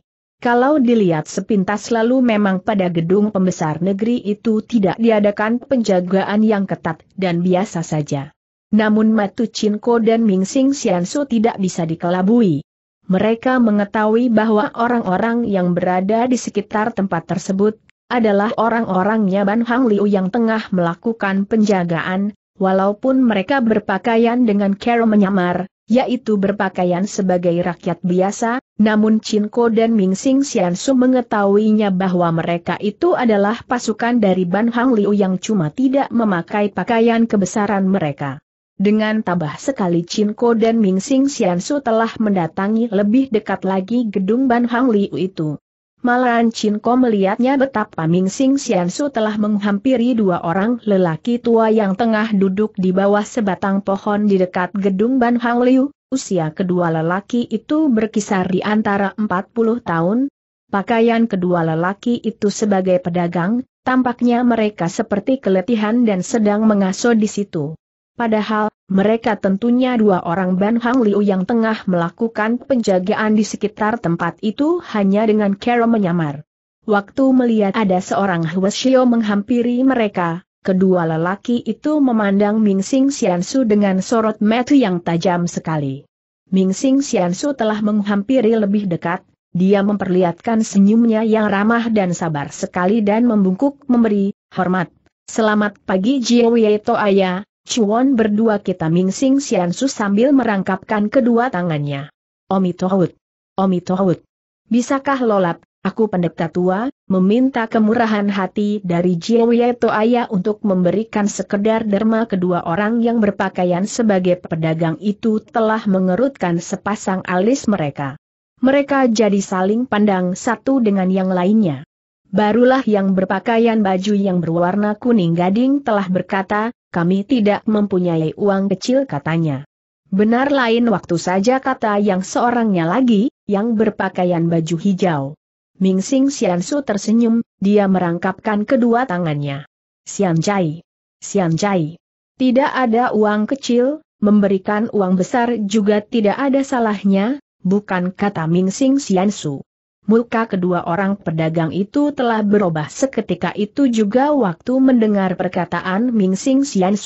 Kalau dilihat sepintas lalu memang pada gedung pembesar negeri itu tidak diadakan penjagaan yang ketat dan biasa saja. Namun Matu Chinko dan Ming Sing Xiansu tidak bisa dikelabui. Mereka mengetahui bahwa orang-orang yang berada di sekitar tempat tersebut adalah orang-orangnya Ban Hang Liu yang tengah melakukan penjagaan, walaupun mereka berpakaian dengan cara menyamar, yaitu berpakaian sebagai rakyat biasa, namun Ko dan Ming Sian Xiansu mengetahuinya bahwa mereka itu adalah pasukan dari Ban Hang Liu yang cuma tidak memakai pakaian kebesaran mereka. Dengan tabah sekali Ko dan Ming Sian Xiansu telah mendatangi lebih dekat lagi gedung Ban Hang Liu itu. Malahan Chin Ko melihatnya betapa Ming Sing Sian Su telah menghampiri dua orang lelaki tua yang tengah duduk di bawah sebatang pohon di dekat gedung Ban Hang Liu. Usia kedua lelaki itu berkisar di antara 40 tahun. Pakaian kedua lelaki itu sebagai pedagang, tampaknya mereka seperti keletihan dan sedang mengaso di situ. Padahal, mereka tentunya dua orang Ban Hang Liu yang tengah melakukan penjagaan di sekitar tempat itu hanya dengan cara menyamar. Waktu melihat ada seorang Huasio menghampiri mereka, kedua lelaki itu memandang Ming Sing Xiansu dengan sorot mata yang tajam sekali. Ming Sing Xiansu telah menghampiri lebih dekat, dia memperlihatkan senyumnya yang ramah dan sabar sekali dan membungkuk memberi, hormat. Selamat pagi Jiwi Yeto Ayah, Cuan berdua kita mingsing Su sambil merangkapkan kedua tangannya. Omi Tohut. Omi Tohut. Bisakah lolap, aku pendeta tua, meminta kemurahan hati dari Jiwieto Aya untuk memberikan sekedar derma kedua orang yang berpakaian sebagai pedagang itu telah mengerutkan sepasang alis mereka. Mereka jadi saling pandang satu dengan yang lainnya. Barulah yang berpakaian baju yang berwarna kuning gading telah berkata, kami tidak mempunyai uang kecil katanya. Benar lain waktu saja kata yang seorangnya lagi, yang berpakaian baju hijau. Ming Sing Xiansu tersenyum, dia merangkapkan kedua tangannya. Xian Jai. Xian Jai. Tidak ada uang kecil, memberikan uang besar juga tidak ada salahnya, bukan kata Ming Sing Xiansu. Muka kedua orang pedagang itu telah berubah seketika itu juga waktu mendengar perkataan Ming Sing Xian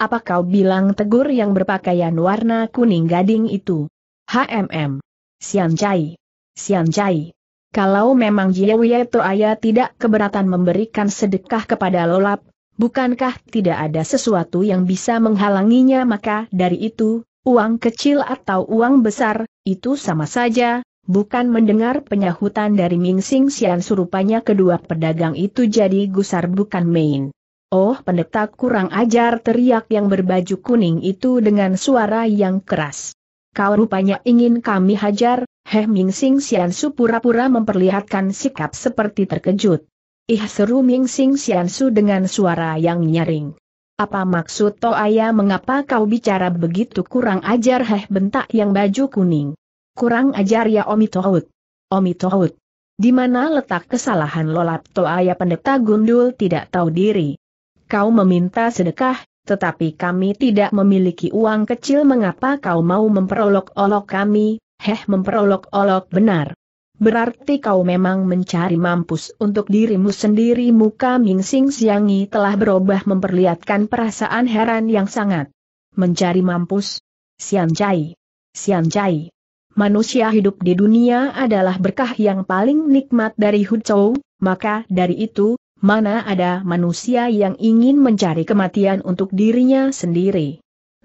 Apa kau bilang tegur yang berpakaian warna kuning gading itu? HMM. Xian Chai. Xian Chai. Kalau memang Jiewie Toaya tidak keberatan memberikan sedekah kepada Lolap, bukankah tidak ada sesuatu yang bisa menghalanginya maka dari itu, uang kecil atau uang besar, itu sama saja, Bukan mendengar penyahutan dari Ming Sing Sian surupanya kedua pedagang itu jadi gusar bukan main. Oh pendeta kurang ajar teriak yang berbaju kuning itu dengan suara yang keras. Kau rupanya ingin kami hajar, Heh Ming Sing Sian Su pura-pura memperlihatkan sikap seperti terkejut. Ih seru Ming Sing Sian Su dengan suara yang nyaring. Apa maksud Toaya mengapa kau bicara begitu kurang ajar heh bentak yang baju kuning? Kurang ajar ya Omi Tohut. Omi Tohut. Di mana letak kesalahan lolap ya pendeta gundul tidak tahu diri. Kau meminta sedekah, tetapi kami tidak memiliki uang kecil mengapa kau mau memperolok-olok kami, heh memperolok-olok benar. Berarti kau memang mencari mampus untuk dirimu sendiri muka Ming Sing Siangi telah berubah memperlihatkan perasaan heran yang sangat. Mencari mampus? Sian Jai. Sian Jai manusia hidup di dunia adalah berkah yang paling nikmat dari Hucou, maka dari itu, mana ada manusia yang ingin mencari kematian untuk dirinya sendiri.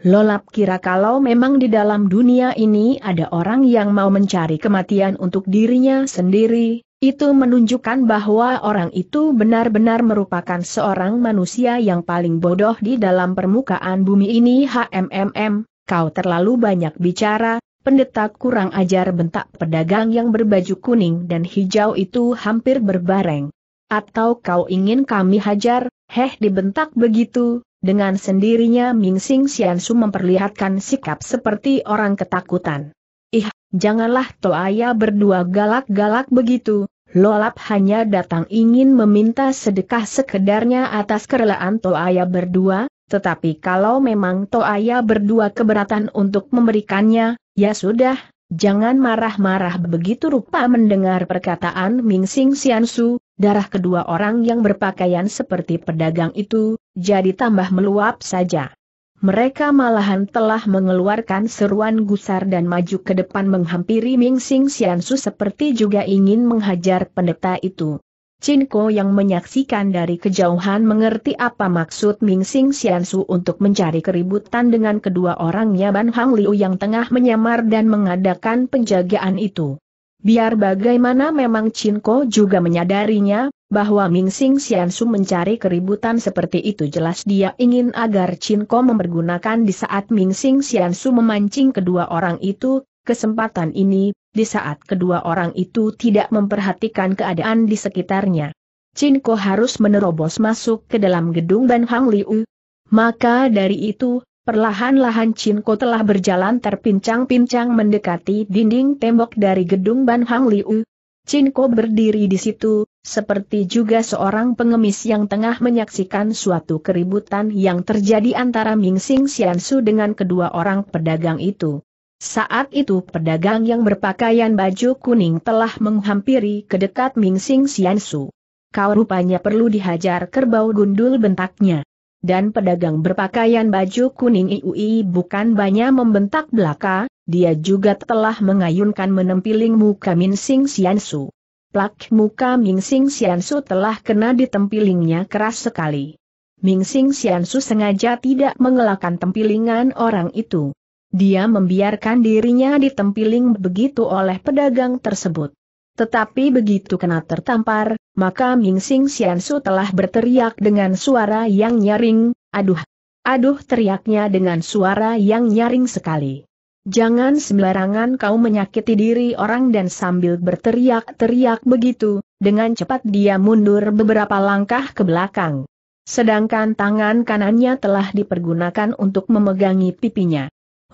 Lolap kira kalau memang di dalam dunia ini ada orang yang mau mencari kematian untuk dirinya sendiri, itu menunjukkan bahwa orang itu benar-benar merupakan seorang manusia yang paling bodoh di dalam permukaan bumi ini HMMM, kau terlalu banyak bicara, Pendeta kurang ajar bentak pedagang yang berbaju kuning dan hijau itu hampir berbareng. Atau kau ingin kami hajar, heh dibentak begitu, dengan sendirinya Ming Sing Xiansu memperlihatkan sikap seperti orang ketakutan. Ih, janganlah Toaya berdua galak-galak begitu, Lolap hanya datang ingin meminta sedekah sekedarnya atas kerelaan Toaya berdua, tetapi kalau memang Toaya berdua keberatan untuk memberikannya, ya sudah, jangan marah-marah begitu rupa mendengar perkataan Ming Sing Sian darah kedua orang yang berpakaian seperti pedagang itu, jadi tambah meluap saja. Mereka malahan telah mengeluarkan seruan gusar dan maju ke depan menghampiri Ming Sing Sian seperti juga ingin menghajar pendeta itu. Chin Ko yang menyaksikan dari kejauhan mengerti apa maksud Ming Sing Xian Su untuk mencari keributan dengan kedua orangnya Ban Hang Liu yang tengah menyamar dan mengadakan penjagaan itu. Biar bagaimana memang Chin Ko juga menyadarinya, bahwa Ming Sing Xian Su mencari keributan seperti itu jelas dia ingin agar Chin Ko mempergunakan di saat Ming Sing Xian Su memancing kedua orang itu, kesempatan ini, di saat kedua orang itu tidak memperhatikan keadaan di sekitarnya. Cinko harus menerobos masuk ke dalam gedung Ban Hang Liu. Maka dari itu, perlahan-lahan Cinko telah berjalan terpincang-pincang mendekati dinding tembok dari gedung Ban Hang Liu. Cinko berdiri di situ, seperti juga seorang pengemis yang tengah menyaksikan suatu keributan yang terjadi antara Ming Sing Xiansu dengan kedua orang pedagang itu. Saat itu pedagang yang berpakaian baju kuning telah menghampiri ke dekat Ming Sing Xian Su. Kau rupanya perlu dihajar kerbau gundul bentaknya. Dan pedagang berpakaian baju kuning IUI bukan banyak membentak belaka, dia juga telah mengayunkan menempiling muka Min Sing Xian Su. Plak muka Ming Sing Xian Su telah kena di tempilingnya keras sekali. Ming Sing Xian Su sengaja tidak mengelakkan tempilingan orang itu dia membiarkan dirinya ditempiling begitu oleh pedagang tersebut. Tetapi begitu kena tertampar, maka Ming Sing Su telah berteriak dengan suara yang nyaring, aduh, aduh teriaknya dengan suara yang nyaring sekali. Jangan sembarangan kau menyakiti diri orang dan sambil berteriak-teriak begitu, dengan cepat dia mundur beberapa langkah ke belakang. Sedangkan tangan kanannya telah dipergunakan untuk memegangi pipinya.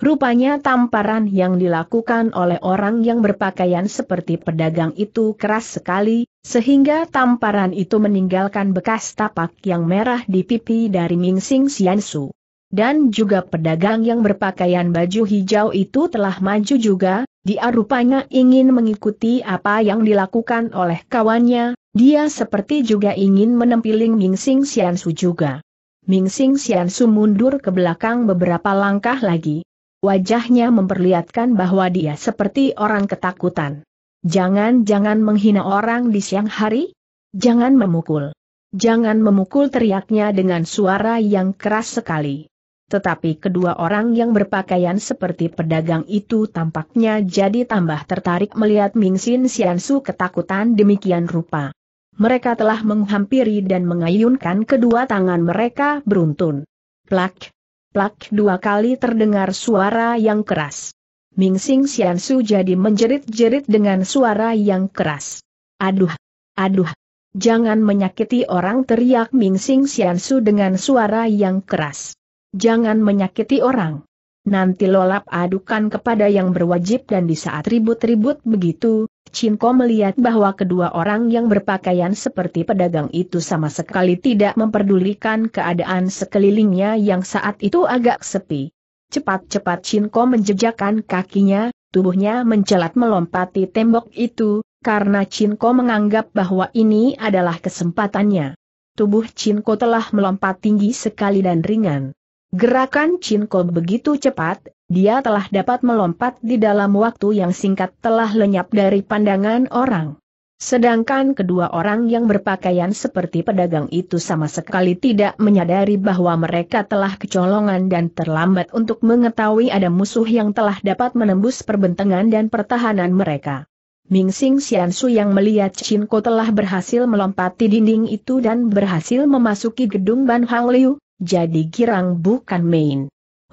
Rupanya tamparan yang dilakukan oleh orang yang berpakaian seperti pedagang itu keras sekali, sehingga tamparan itu meninggalkan bekas tapak yang merah di pipi dari Ming Sian Xiansu. Dan juga pedagang yang berpakaian baju hijau itu telah maju juga, dia rupanya ingin mengikuti apa yang dilakukan oleh kawannya, dia seperti juga ingin menempiling Ming Sian Xiansu juga. Ming Sian Xiansu mundur ke belakang beberapa langkah lagi Wajahnya memperlihatkan bahwa dia seperti orang ketakutan. Jangan-jangan menghina orang di siang hari? Jangan memukul. Jangan memukul teriaknya dengan suara yang keras sekali. Tetapi kedua orang yang berpakaian seperti pedagang itu tampaknya jadi tambah tertarik melihat Ming Xian Su ketakutan demikian rupa. Mereka telah menghampiri dan mengayunkan kedua tangan mereka beruntun. Plak, Plak dua kali terdengar suara yang keras. Ming Sing Xian Su jadi menjerit-jerit dengan suara yang keras. Aduh, aduh, jangan menyakiti orang teriak Ming Sing Xian Su dengan suara yang keras. Jangan menyakiti orang. Nanti lolap adukan kepada yang berwajib dan di saat ribut-ribut begitu, Cinko melihat bahwa kedua orang yang berpakaian seperti pedagang itu sama sekali tidak memperdulikan keadaan sekelilingnya yang saat itu agak sepi. Cepat-cepat Cinko menjejakkan kakinya, tubuhnya mencelat melompati tembok itu, karena Cinko menganggap bahwa ini adalah kesempatannya. Tubuh Cinko telah melompat tinggi sekali dan ringan. Gerakan Cinko begitu cepat, dia telah dapat melompat di dalam waktu yang singkat telah lenyap dari pandangan orang. Sedangkan kedua orang yang berpakaian seperti pedagang itu sama sekali tidak menyadari bahwa mereka telah kecolongan dan terlambat untuk mengetahui ada musuh yang telah dapat menembus perbentangan dan pertahanan mereka. Ming Mingsing Xiansu yang melihat Cinko telah berhasil melompati dinding itu dan berhasil memasuki gedung Ban Hang Liu, jadi girang bukan main.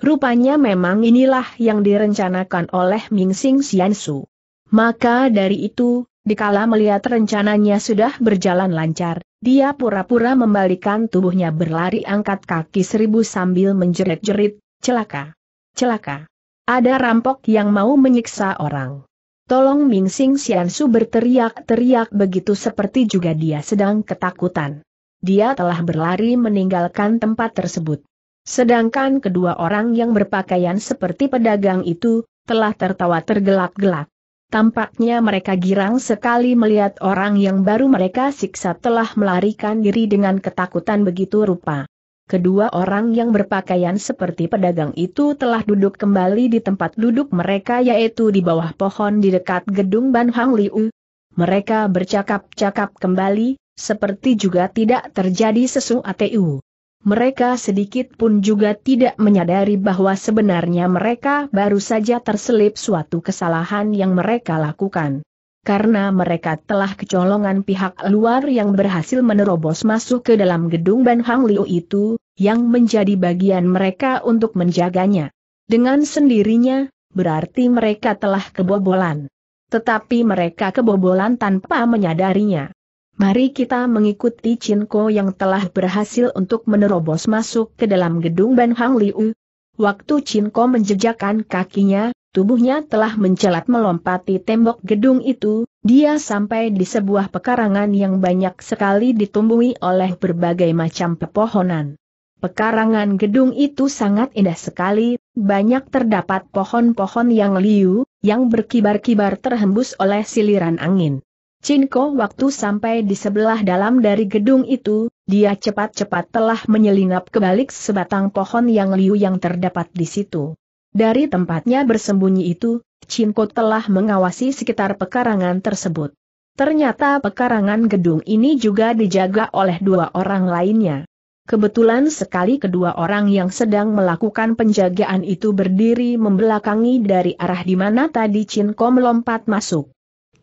Rupanya memang inilah yang direncanakan oleh Ming Sing Xiansu. Maka dari itu, dikala melihat rencananya sudah berjalan lancar, dia pura-pura membalikan tubuhnya berlari angkat kaki seribu sambil menjerit-jerit, celaka, celaka. Ada rampok yang mau menyiksa orang. Tolong Ming Sing Xiansu berteriak-teriak begitu seperti juga dia sedang ketakutan dia telah berlari meninggalkan tempat tersebut. Sedangkan kedua orang yang berpakaian seperti pedagang itu, telah tertawa tergelak-gelak. Tampaknya mereka girang sekali melihat orang yang baru mereka siksa telah melarikan diri dengan ketakutan begitu rupa. Kedua orang yang berpakaian seperti pedagang itu telah duduk kembali di tempat duduk mereka yaitu di bawah pohon di dekat gedung Ban Hang Liu. Mereka bercakap-cakap kembali, seperti juga tidak terjadi sesuatu. Mereka sedikit pun juga tidak menyadari bahwa sebenarnya mereka baru saja terselip suatu kesalahan yang mereka lakukan. Karena mereka telah kecolongan pihak luar yang berhasil menerobos masuk ke dalam gedung Ban Hang Liu itu, yang menjadi bagian mereka untuk menjaganya. Dengan sendirinya, berarti mereka telah kebobolan. Tetapi mereka kebobolan tanpa menyadarinya. Mari kita mengikuti Ko yang telah berhasil untuk menerobos masuk ke dalam gedung Ban Hang Liu. Waktu Ko menjejakkan kakinya, tubuhnya telah mencelat melompati tembok gedung itu, dia sampai di sebuah pekarangan yang banyak sekali ditumbuhi oleh berbagai macam pepohonan. Pekarangan gedung itu sangat indah sekali, banyak terdapat pohon-pohon yang liu, yang berkibar-kibar terhembus oleh siliran angin. Cinko waktu sampai di sebelah dalam dari gedung itu, dia cepat-cepat telah menyelinap ke balik sebatang pohon yang liu yang terdapat di situ. Dari tempatnya bersembunyi itu, Cinko telah mengawasi sekitar pekarangan tersebut. Ternyata pekarangan gedung ini juga dijaga oleh dua orang lainnya. Kebetulan sekali kedua orang yang sedang melakukan penjagaan itu berdiri membelakangi dari arah di mana tadi Cinko melompat masuk.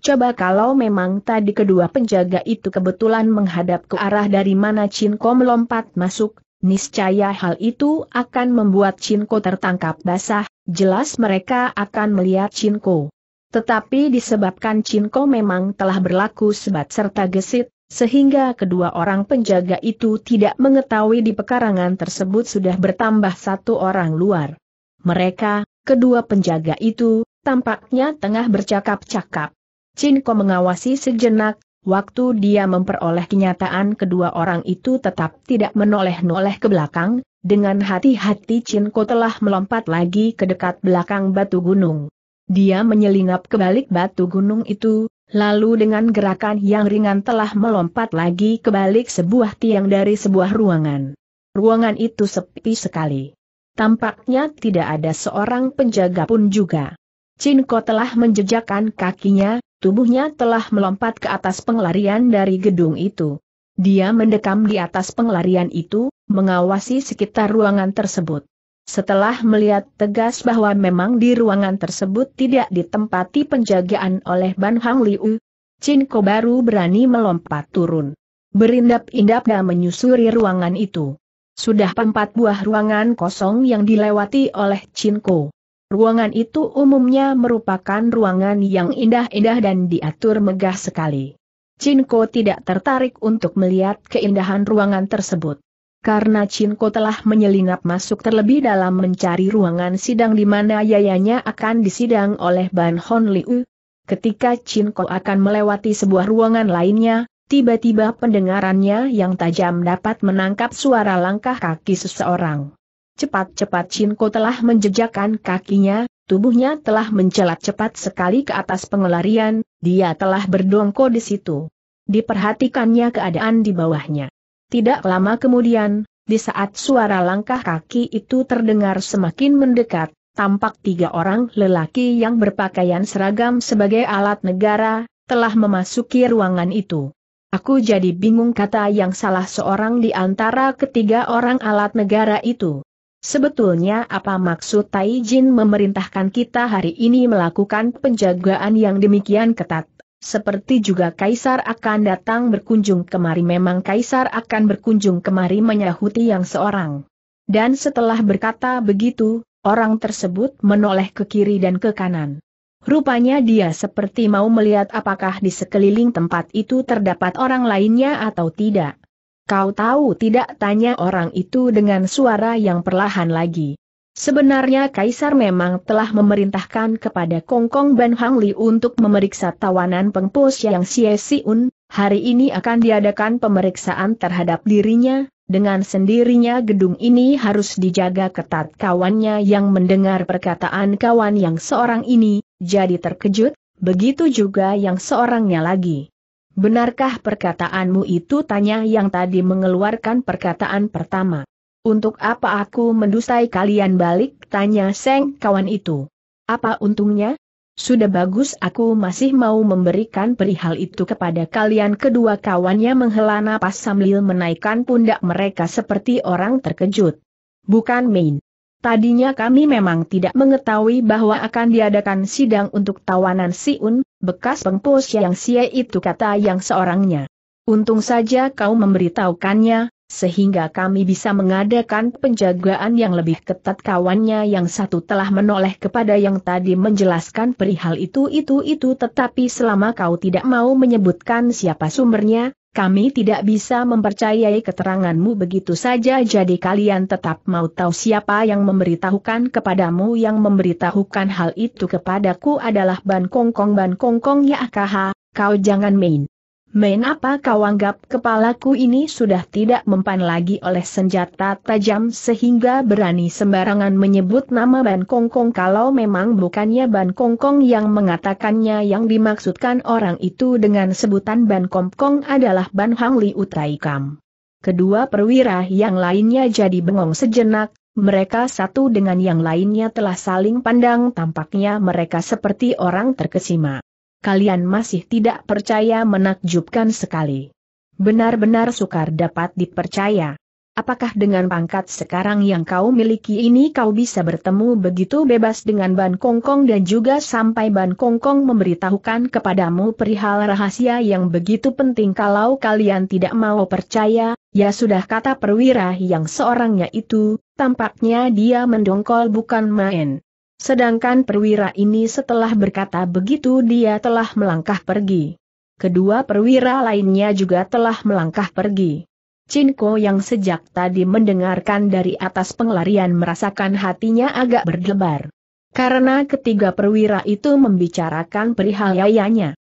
Coba kalau memang tadi kedua penjaga itu kebetulan menghadap ke arah dari mana Cinko melompat masuk, niscaya hal itu akan membuat Cinko tertangkap basah, jelas mereka akan melihat Cinko. Tetapi disebabkan Cinko memang telah berlaku sebat serta gesit, sehingga kedua orang penjaga itu tidak mengetahui di pekarangan tersebut sudah bertambah satu orang luar. Mereka, kedua penjaga itu, tampaknya tengah bercakap-cakap. Chin Ko mengawasi sejenak, waktu dia memperoleh kenyataan kedua orang itu tetap tidak menoleh-noleh ke belakang, dengan hati-hati Chin Ko telah melompat lagi ke dekat belakang batu gunung. Dia menyelingap ke balik batu gunung itu, lalu dengan gerakan yang ringan telah melompat lagi ke balik sebuah tiang dari sebuah ruangan. Ruangan itu sepi sekali. Tampaknya tidak ada seorang penjaga pun juga. Chin Chinko telah menjejakkan kakinya, tubuhnya telah melompat ke atas penglarian dari gedung itu. Dia mendekam di atas penglarian itu, mengawasi sekitar ruangan tersebut. Setelah melihat tegas bahwa memang di ruangan tersebut tidak ditempati penjagaan oleh Ban Hang Liu, Chin Ko baru berani melompat turun. Berindap-indap dan menyusuri ruangan itu. Sudah empat buah ruangan kosong yang dilewati oleh Chin Ko. Ruangan itu umumnya merupakan ruangan yang indah-indah dan diatur megah sekali. Cinco tidak tertarik untuk melihat keindahan ruangan tersebut. Karena Cinco telah menyelinap masuk terlebih dalam mencari ruangan sidang di mana yayanya akan disidang oleh Ban Hon Liu. Ketika Cinco akan melewati sebuah ruangan lainnya, tiba-tiba pendengarannya yang tajam dapat menangkap suara langkah kaki seseorang. Cepat-cepat Cinko telah menjejakkan kakinya, tubuhnya telah mencelat cepat sekali ke atas pengelarian, dia telah berdongko di situ. Diperhatikannya keadaan di bawahnya. Tidak lama kemudian, di saat suara langkah kaki itu terdengar semakin mendekat, tampak tiga orang lelaki yang berpakaian seragam sebagai alat negara, telah memasuki ruangan itu. Aku jadi bingung kata yang salah seorang di antara ketiga orang alat negara itu. Sebetulnya apa maksud Taijin memerintahkan kita hari ini melakukan penjagaan yang demikian ketat? Seperti juga Kaisar akan datang berkunjung kemari memang Kaisar akan berkunjung kemari menyahuti yang seorang. Dan setelah berkata begitu, orang tersebut menoleh ke kiri dan ke kanan. Rupanya dia seperti mau melihat apakah di sekeliling tempat itu terdapat orang lainnya atau tidak. Kau tahu tidak tanya orang itu dengan suara yang perlahan lagi. Sebenarnya Kaisar memang telah memerintahkan kepada Kongkong Ban Hang Li untuk memeriksa tawanan pengpus yang Xie Siun, hari ini akan diadakan pemeriksaan terhadap dirinya, dengan sendirinya gedung ini harus dijaga ketat kawannya yang mendengar perkataan kawan yang seorang ini, jadi terkejut, begitu juga yang seorangnya lagi. Benarkah perkataanmu itu tanya yang tadi mengeluarkan perkataan pertama? Untuk apa aku mendustai kalian balik? Tanya Seng kawan itu. Apa untungnya? Sudah bagus aku masih mau memberikan perihal itu kepada kalian kedua kawannya menghela napas sambil menaikkan pundak mereka seperti orang terkejut. Bukan main. Tadinya kami memang tidak mengetahui bahwa akan diadakan sidang untuk tawanan Siun, bekas pengpos yang sia itu kata yang seorangnya. Untung saja kau memberitahukannya, sehingga kami bisa mengadakan penjagaan yang lebih ketat kawannya yang satu telah menoleh kepada yang tadi menjelaskan perihal itu itu itu tetapi selama kau tidak mau menyebutkan siapa sumbernya, kami tidak bisa mempercayai keteranganmu begitu saja jadi kalian tetap mau tahu siapa yang memberitahukan kepadamu yang memberitahukan hal itu kepadaku adalah Ban Kongkong Ban Kongkong ya akaha, kau jangan main. Main apa kau anggap kepalaku ini sudah tidak mempan lagi oleh senjata tajam sehingga berani sembarangan menyebut nama Ban Kongkong kalau memang bukannya Ban Kongkong yang mengatakannya yang dimaksudkan orang itu dengan sebutan Ban Kongkong adalah Ban Hang Li Tai Kam. Kedua perwira yang lainnya jadi bengong sejenak, mereka satu dengan yang lainnya telah saling pandang tampaknya mereka seperti orang terkesima kalian masih tidak percaya menakjubkan sekali. Benar-benar sukar dapat dipercaya. Apakah dengan pangkat sekarang yang kau miliki ini kau bisa bertemu begitu bebas dengan Ban Kongkong dan juga sampai Ban Kongkong memberitahukan kepadamu perihal rahasia yang begitu penting kalau kalian tidak mau percaya, ya sudah kata perwira yang seorangnya itu, tampaknya dia mendongkol bukan main. Sedangkan perwira ini setelah berkata begitu dia telah melangkah pergi. Kedua perwira lainnya juga telah melangkah pergi. Cinko yang sejak tadi mendengarkan dari atas penglarian merasakan hatinya agak berdebar. Karena ketiga perwira itu membicarakan perihal yayanya.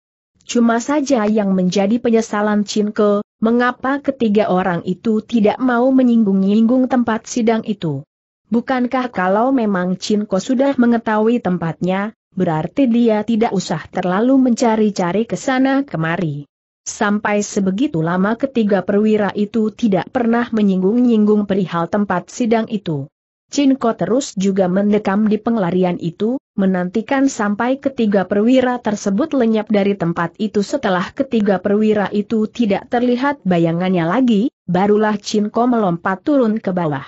Cuma saja yang menjadi penyesalan Cinko, mengapa ketiga orang itu tidak mau menyinggung-nyinggung tempat sidang itu. Bukankah kalau memang Cinko sudah mengetahui tempatnya, berarti dia tidak usah terlalu mencari-cari ke sana kemari. Sampai sebegitu lama ketiga perwira itu tidak pernah menyinggung-nyinggung perihal tempat sidang itu. Cinko terus juga mendekam di penglarian itu, menantikan sampai ketiga perwira tersebut lenyap dari tempat itu setelah ketiga perwira itu tidak terlihat bayangannya lagi, barulah Cinko melompat turun ke bawah.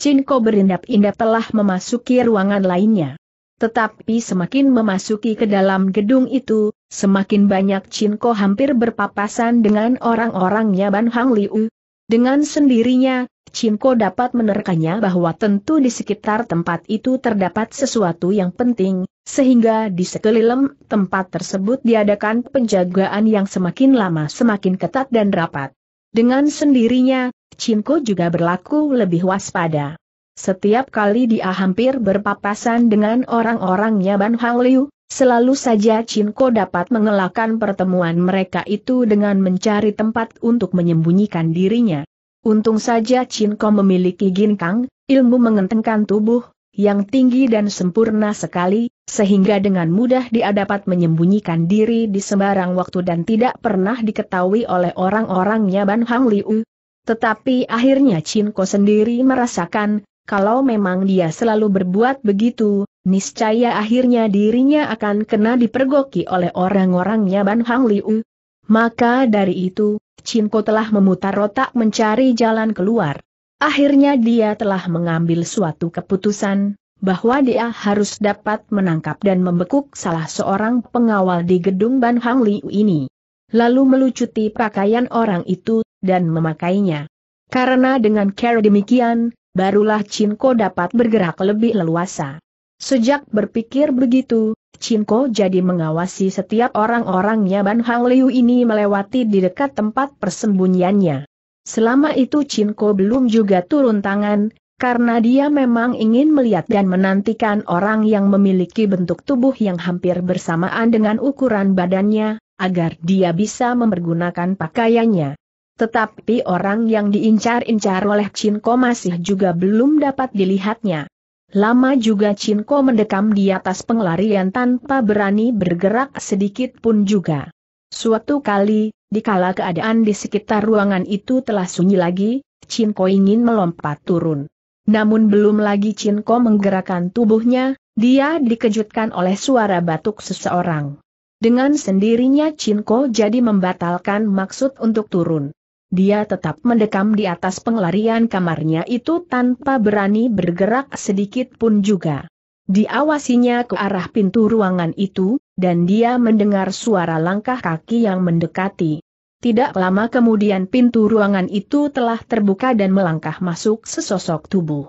Cinko berindap-indap telah memasuki ruangan lainnya. Tetapi semakin memasuki ke dalam gedung itu, semakin banyak Cinko hampir berpapasan dengan orang-orangnya Ban Hang Liu. Dengan sendirinya, Cinko dapat menerkanya bahwa tentu di sekitar tempat itu terdapat sesuatu yang penting, sehingga di sekeliling tempat tersebut diadakan penjagaan yang semakin lama semakin ketat dan rapat. Dengan sendirinya, Cimko juga berlaku lebih waspada. Setiap kali dia hampir berpapasan dengan orang-orangnya Ban Hang Liu, selalu saja Cimko dapat mengelakkan pertemuan mereka itu dengan mencari tempat untuk menyembunyikan dirinya. Untung saja Cimko memiliki ginkang, ilmu mengentengkan tubuh, yang tinggi dan sempurna sekali, sehingga dengan mudah dia dapat menyembunyikan diri di sembarang waktu dan tidak pernah diketahui oleh orang-orangnya Ban Hang Liu. Tetapi akhirnya Ko sendiri merasakan, kalau memang dia selalu berbuat begitu, niscaya akhirnya dirinya akan kena dipergoki oleh orang-orangnya Ban Hang Liu. Maka dari itu, Ko telah memutar otak mencari jalan keluar. Akhirnya dia telah mengambil suatu keputusan, bahwa dia harus dapat menangkap dan membekuk salah seorang pengawal di gedung Ban Hang Liu ini. Lalu melucuti pakaian orang itu, dan memakainya. Karena dengan cara demikian, barulah Cinco dapat bergerak lebih leluasa. Sejak berpikir begitu, Cinco jadi mengawasi setiap orang-orangnya Ban Hang Liu ini melewati di dekat tempat persembunyiannya. Selama itu Cinco belum juga turun tangan, karena dia memang ingin melihat dan menantikan orang yang memiliki bentuk tubuh yang hampir bersamaan dengan ukuran badannya, agar dia bisa mempergunakan pakaiannya. Tetapi orang yang diincar-incar oleh Cinko masih juga belum dapat dilihatnya. Lama juga Cinko mendekam di atas penglarian tanpa berani bergerak sedikit pun juga. Suatu kali, dikala keadaan di sekitar ruangan itu telah sunyi lagi, Cinko ingin melompat turun. Namun belum lagi Cinko menggerakkan tubuhnya, dia dikejutkan oleh suara batuk seseorang. Dengan sendirinya Cinko jadi membatalkan maksud untuk turun dia tetap mendekam di atas penglarian kamarnya itu tanpa berani bergerak sedikit pun juga. Diawasinya ke arah pintu ruangan itu, dan dia mendengar suara langkah kaki yang mendekati. Tidak lama kemudian pintu ruangan itu telah terbuka dan melangkah masuk sesosok tubuh.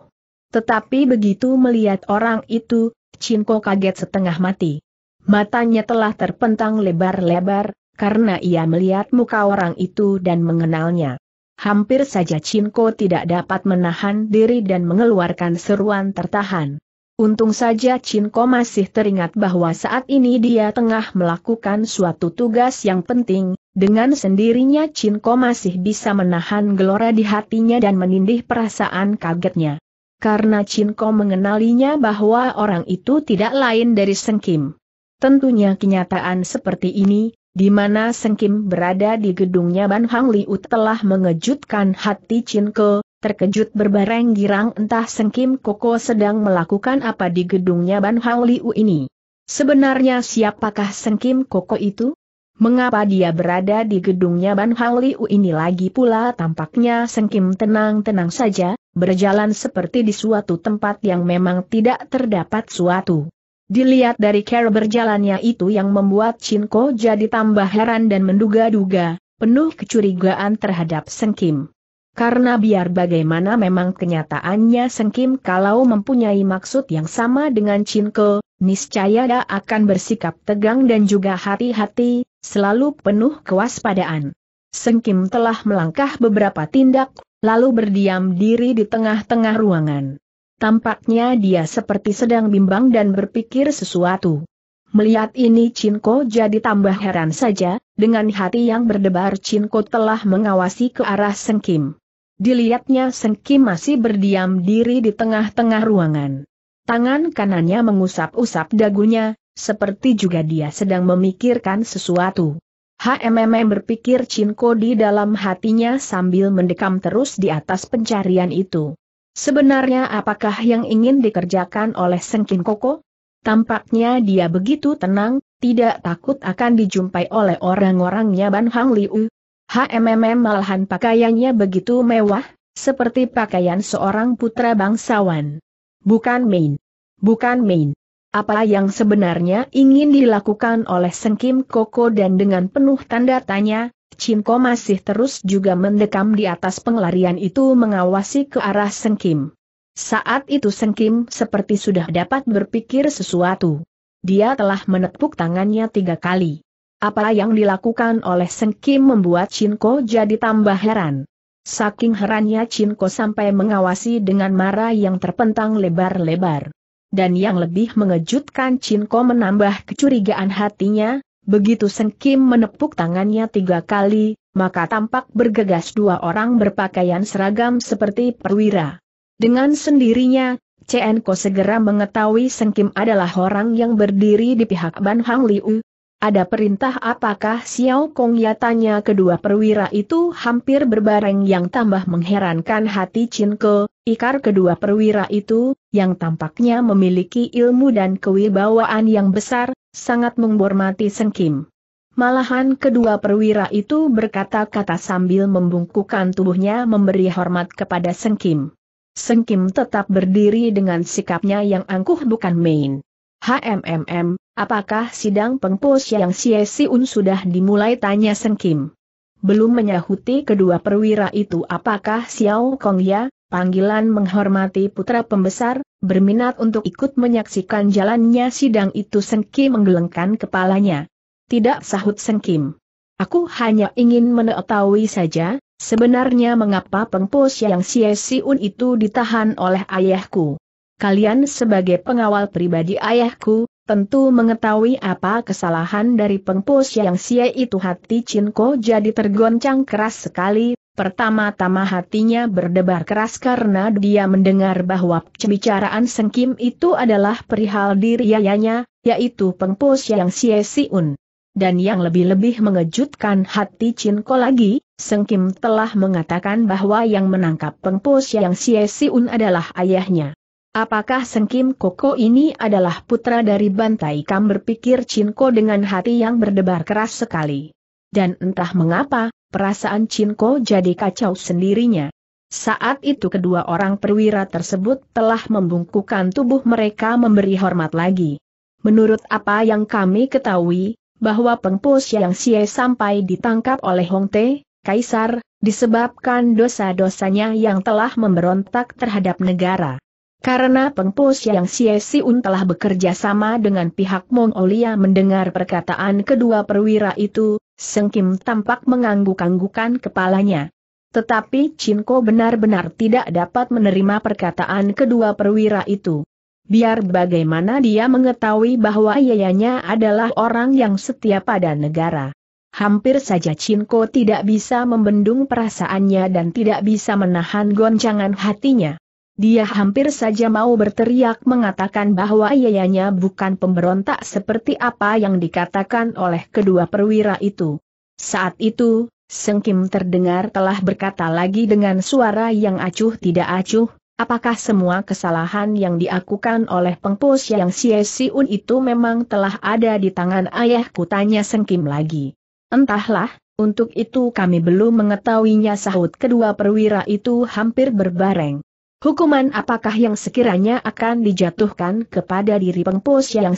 Tetapi begitu melihat orang itu, Cinko kaget setengah mati. Matanya telah terpentang lebar-lebar, karena ia melihat muka orang itu dan mengenalnya. Hampir saja Cinko tidak dapat menahan diri dan mengeluarkan seruan tertahan. Untung saja Cinko masih teringat bahwa saat ini dia tengah melakukan suatu tugas yang penting, dengan sendirinya Cinko masih bisa menahan gelora di hatinya dan menindih perasaan kagetnya. Karena Cinko mengenalinya bahwa orang itu tidak lain dari Sengkim. Tentunya kenyataan seperti ini, di mana Seng Kim berada di gedungnya Ban Hang Liu telah mengejutkan hati Chin Ko, terkejut berbareng girang entah Seng Kim Koko sedang melakukan apa di gedungnya Ban Hang Liu ini. Sebenarnya siapakah Seng Kim Koko itu? Mengapa dia berada di gedungnya Ban Hang Liu ini lagi pula tampaknya Seng Kim tenang-tenang saja, berjalan seperti di suatu tempat yang memang tidak terdapat suatu Dilihat dari cara berjalannya itu yang membuat Cinco jadi tambah heran dan menduga-duga, penuh kecurigaan terhadap Sengkim. Karena biar bagaimana memang kenyataannya Sengkim kalau mempunyai maksud yang sama dengan Cinco, niscaya dia akan bersikap tegang dan juga hati-hati, selalu penuh kewaspadaan. Sengkim telah melangkah beberapa tindak, lalu berdiam diri di tengah-tengah ruangan. Tampaknya dia seperti sedang bimbang dan berpikir sesuatu. Melihat ini Cinko jadi tambah heran saja, dengan hati yang berdebar Cinko telah mengawasi ke arah Sengkim. Dilihatnya Sengkim masih berdiam diri di tengah-tengah ruangan. Tangan kanannya mengusap-usap dagunya, seperti juga dia sedang memikirkan sesuatu. HMM berpikir Cinko di dalam hatinya sambil mendekam terus di atas pencarian itu. Sebenarnya apakah yang ingin dikerjakan oleh Sengkin Koko? Tampaknya dia begitu tenang, tidak takut akan dijumpai oleh orang-orangnya Ban Hang Liu. HMM malahan pakaiannya begitu mewah, seperti pakaian seorang putra bangsawan. Bukan main. Bukan main. Apa yang sebenarnya ingin dilakukan oleh Sengkim Koko dan dengan penuh tanda tanya, Cinko masih terus juga mendekam di atas pengelarian itu mengawasi ke arah Sengkim. Saat itu Sengkim seperti sudah dapat berpikir sesuatu. Dia telah menepuk tangannya tiga kali. Apa yang dilakukan oleh Sengkim membuat Cinko jadi tambah heran. Saking herannya Cinko sampai mengawasi dengan marah yang terpentang lebar-lebar. Dan yang lebih mengejutkan Cinko menambah kecurigaan hatinya, Begitu Seng Kim menepuk tangannya tiga kali, maka tampak bergegas dua orang berpakaian seragam seperti perwira. Dengan sendirinya, Chen Ko segera mengetahui Seng Kim adalah orang yang berdiri di pihak Ban Hang Liu. Ada perintah apakah Xiao Kong ya tanya kedua perwira itu hampir berbareng yang tambah mengherankan hati Chin Ko, ikar kedua perwira itu, yang tampaknya memiliki ilmu dan kewibawaan yang besar, sangat menghormati Seng Kim. Malahan kedua perwira itu berkata-kata sambil membungkukkan tubuhnya memberi hormat kepada Seng Kim. Seng Kim tetap berdiri dengan sikapnya yang angkuh bukan main. HMMM, apakah sidang pengpos yang Siun sudah dimulai tanya Seng Kim? Belum menyahuti kedua perwira itu apakah Xiao Kong ya, panggilan menghormati putra pembesar, berminat untuk ikut menyaksikan jalannya sidang itu Sengki menggelengkan kepalanya. Tidak sahut Sengkim. Aku hanya ingin mengetahui saja, sebenarnya mengapa pengpos yang Siun itu ditahan oleh ayahku. Kalian sebagai pengawal pribadi ayahku, tentu mengetahui apa kesalahan dari pengpos yang Sia itu hati Cinko jadi tergoncang keras sekali, Pertama-tama hatinya berdebar keras karena dia mendengar bahwa pembicaraan Sengkim itu adalah perihal diri ayahnya, yaitu pengpos yang Sia Siun. Dan yang lebih-lebih mengejutkan hati Ko lagi, Sengkim telah mengatakan bahwa yang menangkap pengpos yang Sia Siun adalah ayahnya. Apakah Sengkim Koko ini adalah putra dari Bantai Kam berpikir Ko dengan hati yang berdebar keras sekali. Dan entah mengapa, perasaan Cinco jadi kacau sendirinya. Saat itu kedua orang perwira tersebut telah membungkukkan tubuh mereka memberi hormat lagi. Menurut apa yang kami ketahui, bahwa pengpus yang sie sampai ditangkap oleh Hong Te, Kaisar, disebabkan dosa-dosanya yang telah memberontak terhadap negara. Karena pengpus yang Xie Siun telah bekerja sama dengan pihak Mongolia mendengar perkataan kedua perwira itu, Seng Kim tampak mengangguk-anggukan kepalanya. Tetapi Cinco benar-benar tidak dapat menerima perkataan kedua perwira itu. Biar bagaimana dia mengetahui bahwa ayahnya adalah orang yang setia pada negara. Hampir saja Cinco tidak bisa membendung perasaannya dan tidak bisa menahan goncangan hatinya. Dia hampir saja mau berteriak mengatakan bahwa ayahnya bukan pemberontak seperti apa yang dikatakan oleh kedua perwira itu. Saat itu, Seng Kim terdengar telah berkata lagi dengan suara yang acuh tidak acuh, apakah semua kesalahan yang diakukan oleh pengpos yang Siun itu memang telah ada di tangan ayahku tanya Seng Kim lagi. Entahlah, untuk itu kami belum mengetahuinya sahut kedua perwira itu hampir berbareng. Hukuman apakah yang sekiranya akan dijatuhkan kepada diri pengpus yang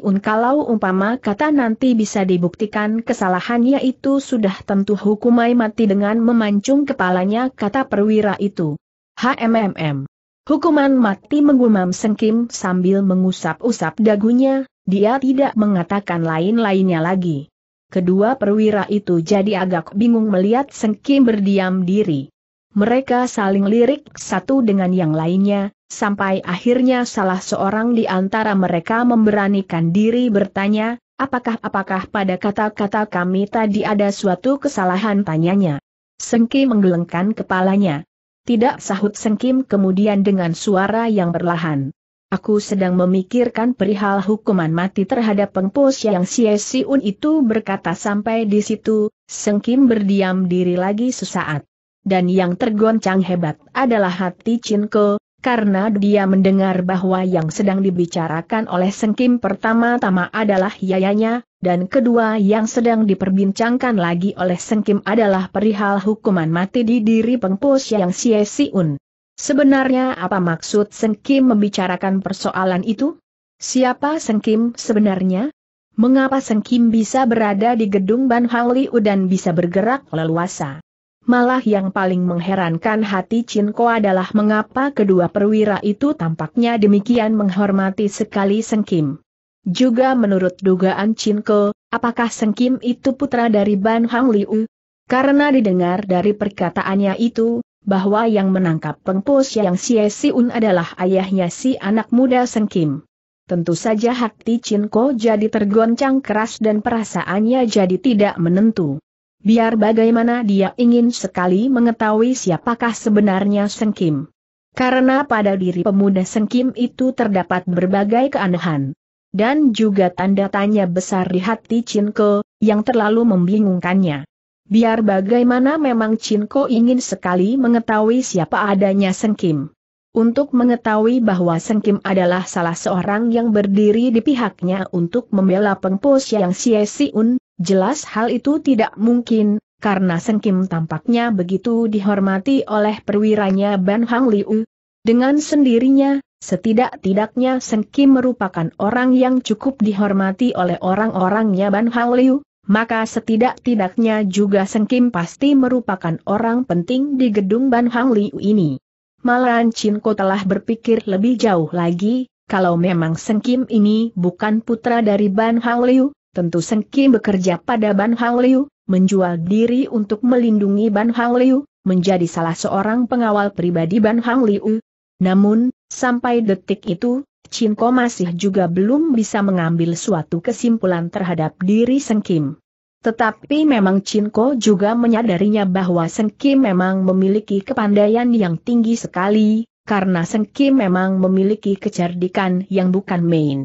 un kalau umpama kata nanti bisa dibuktikan kesalahannya itu sudah tentu hukumai mati dengan memancung kepalanya kata perwira itu. HMMM. Hukuman mati menggumam sengkim sambil mengusap-usap dagunya, dia tidak mengatakan lain-lainnya lagi. Kedua perwira itu jadi agak bingung melihat sengkim berdiam diri. Mereka saling lirik satu dengan yang lainnya, sampai akhirnya salah seorang di antara mereka memberanikan diri bertanya, apakah-apakah pada kata-kata kami tadi ada suatu kesalahan tanyanya. Sengki menggelengkan kepalanya. Tidak sahut Sengkim kemudian dengan suara yang berlahan. Aku sedang memikirkan perihal hukuman mati terhadap pengpos yang Xie Siun itu berkata sampai di situ, Sengkim berdiam diri lagi sesaat dan yang tergoncang hebat adalah hati Cinko, karena dia mendengar bahwa yang sedang dibicarakan oleh Sengkim pertama-tama adalah yayanya, dan kedua yang sedang diperbincangkan lagi oleh Sengkim adalah perihal hukuman mati di diri pengpus yang Xie Siun. Sebenarnya apa maksud Sengkim membicarakan persoalan itu? Siapa Sengkim sebenarnya? Mengapa Sengkim bisa berada di gedung Ban Hao Liu dan bisa bergerak leluasa? Malah yang paling mengherankan hati Cinko adalah mengapa kedua perwira itu tampaknya demikian menghormati sekali Seng Kim. Juga menurut dugaan Cinko, apakah Seng Kim itu putra dari Ban Hang Liu? Karena didengar dari perkataannya itu, bahwa yang menangkap pengpus yang Si Siun adalah ayahnya si anak muda Seng Kim. Tentu saja hati Cinko jadi tergoncang keras dan perasaannya jadi tidak menentu. Biar bagaimana dia ingin sekali mengetahui siapakah sebenarnya Sengkim. Karena pada diri pemuda Sengkim itu terdapat berbagai keanehan. Dan juga tanda tanya besar di hati Cinko, yang terlalu membingungkannya. Biar bagaimana memang Cinko ingin sekali mengetahui siapa adanya Sengkim. Untuk mengetahui bahwa Sengkim adalah salah seorang yang berdiri di pihaknya untuk membela pengpos yang Si Siun, Jelas hal itu tidak mungkin, karena Kim tampaknya begitu dihormati oleh perwiranya Ban Hang Liu. Dengan sendirinya, setidak-tidaknya Kim merupakan orang yang cukup dihormati oleh orang-orangnya Ban Hang Liu, maka setidak-tidaknya juga Kim pasti merupakan orang penting di gedung Ban Hang Liu ini. Malahan Ko telah berpikir lebih jauh lagi, kalau memang Kim ini bukan putra dari Ban Hang Liu, tentu Seng Kim bekerja pada Ban Hang Liu, menjual diri untuk melindungi Ban Hang Liu, menjadi salah seorang pengawal pribadi Ban Hang Liu. Namun, sampai detik itu, Chin Ko masih juga belum bisa mengambil suatu kesimpulan terhadap diri Seng Kim. Tetapi memang Chin Ko juga menyadarinya bahwa Seng Kim memang memiliki kepandaian yang tinggi sekali, karena Seng Kim memang memiliki kecerdikan yang bukan main.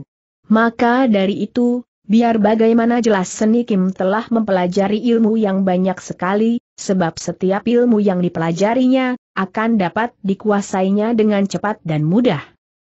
Maka dari itu, Biar bagaimana jelas seni Kim telah mempelajari ilmu yang banyak sekali, sebab setiap ilmu yang dipelajarinya, akan dapat dikuasainya dengan cepat dan mudah.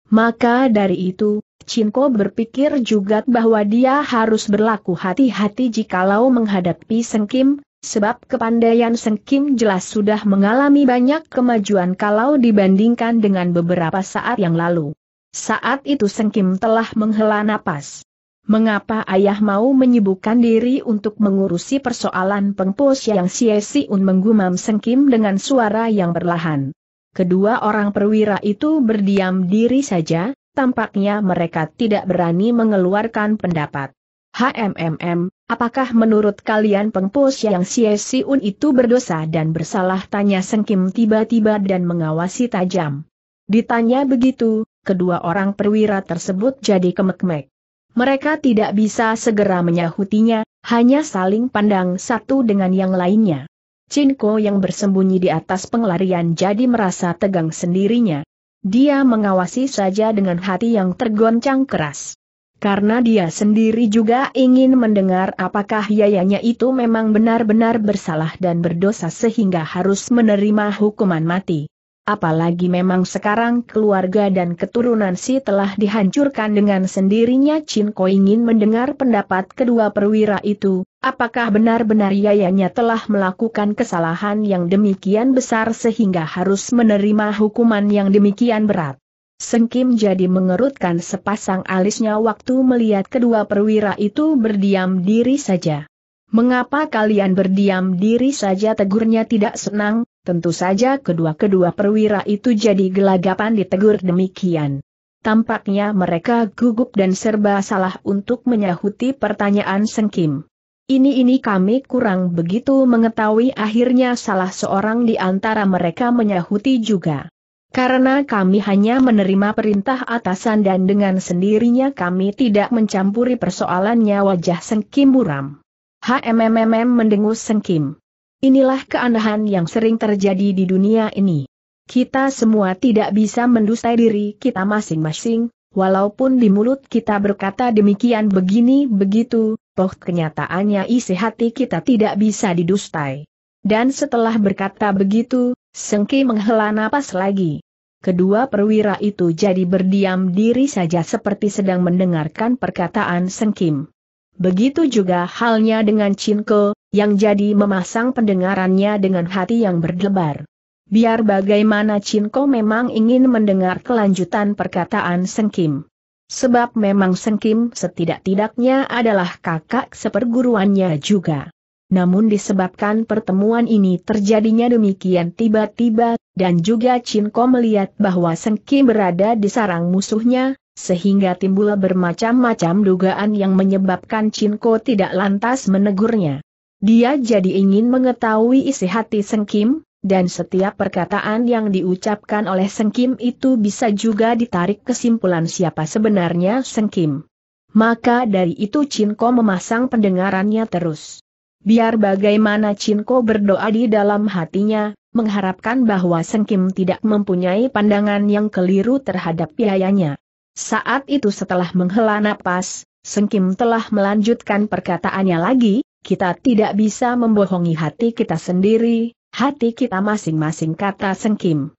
Maka dari itu, Cinko berpikir juga bahwa dia harus berlaku hati-hati jikalau menghadapi Seng Kim, sebab kepandaian Seng Kim jelas sudah mengalami banyak kemajuan kalau dibandingkan dengan beberapa saat yang lalu. Saat itu Seng Kim telah menghela napas. Mengapa ayah mau menyibukkan diri untuk mengurusi persoalan pengpos yang si un menggumam sengkim dengan suara yang berlahan. Kedua orang perwira itu berdiam diri saja, tampaknya mereka tidak berani mengeluarkan pendapat. HMMM, apakah menurut kalian pengpos yang si un itu berdosa dan bersalah tanya sengkim tiba-tiba dan mengawasi tajam. Ditanya begitu, kedua orang perwira tersebut jadi kemekmek mereka tidak bisa segera menyahutinya, hanya saling pandang satu dengan yang lainnya. Cinko yang bersembunyi di atas penglarian jadi merasa tegang sendirinya. Dia mengawasi saja dengan hati yang tergoncang keras. Karena dia sendiri juga ingin mendengar apakah yayanya itu memang benar-benar bersalah dan berdosa sehingga harus menerima hukuman mati. Apalagi memang sekarang keluarga dan keturunan Si telah dihancurkan dengan sendirinya Chin Ko ingin mendengar pendapat kedua perwira itu, apakah benar-benar yayanya telah melakukan kesalahan yang demikian besar sehingga harus menerima hukuman yang demikian berat. Sengkim jadi mengerutkan sepasang alisnya waktu melihat kedua perwira itu berdiam diri saja. Mengapa kalian berdiam diri saja tegurnya tidak senang, Tentu saja kedua-kedua perwira itu jadi gelagapan ditegur demikian. Tampaknya mereka gugup dan serba salah untuk menyahuti pertanyaan Sengkim. Ini-ini kami kurang begitu mengetahui akhirnya salah seorang di antara mereka menyahuti juga. Karena kami hanya menerima perintah atasan dan dengan sendirinya kami tidak mencampuri persoalannya wajah Sengkim buram. HMMM mendengus Sengkim. Inilah keanehan yang sering terjadi di dunia ini. Kita semua tidak bisa mendustai diri kita masing-masing, walaupun di mulut kita berkata demikian begini begitu, toh kenyataannya isi hati kita tidak bisa didustai. Dan setelah berkata begitu, Sengki menghela napas lagi. Kedua perwira itu jadi berdiam diri saja seperti sedang mendengarkan perkataan Sengkim. Begitu juga halnya dengan Cinko, yang jadi memasang pendengarannya dengan hati yang berdebar. Biar bagaimana Cinko memang ingin mendengar kelanjutan perkataan Sengkim. Sebab memang Sengkim setidak-tidaknya adalah kakak seperguruannya juga. Namun disebabkan pertemuan ini terjadinya demikian tiba-tiba, dan juga Cinko melihat bahwa Sengkim berada di sarang musuhnya, sehingga timbul bermacam-macam dugaan yang menyebabkan Cinco tidak lantas menegurnya. Dia jadi ingin mengetahui isi hati Sengkim, dan setiap perkataan yang diucapkan oleh Sengkim itu bisa juga ditarik kesimpulan siapa sebenarnya Sengkim. Maka dari itu Cinco memasang pendengarannya terus. Biar bagaimana Cinco berdoa di dalam hatinya, mengharapkan bahwa Sengkim tidak mempunyai pandangan yang keliru terhadap biayanya. Saat itu setelah menghela napas, Kim telah melanjutkan perkataannya lagi, kita tidak bisa membohongi hati kita sendiri, hati kita masing-masing kata Kim.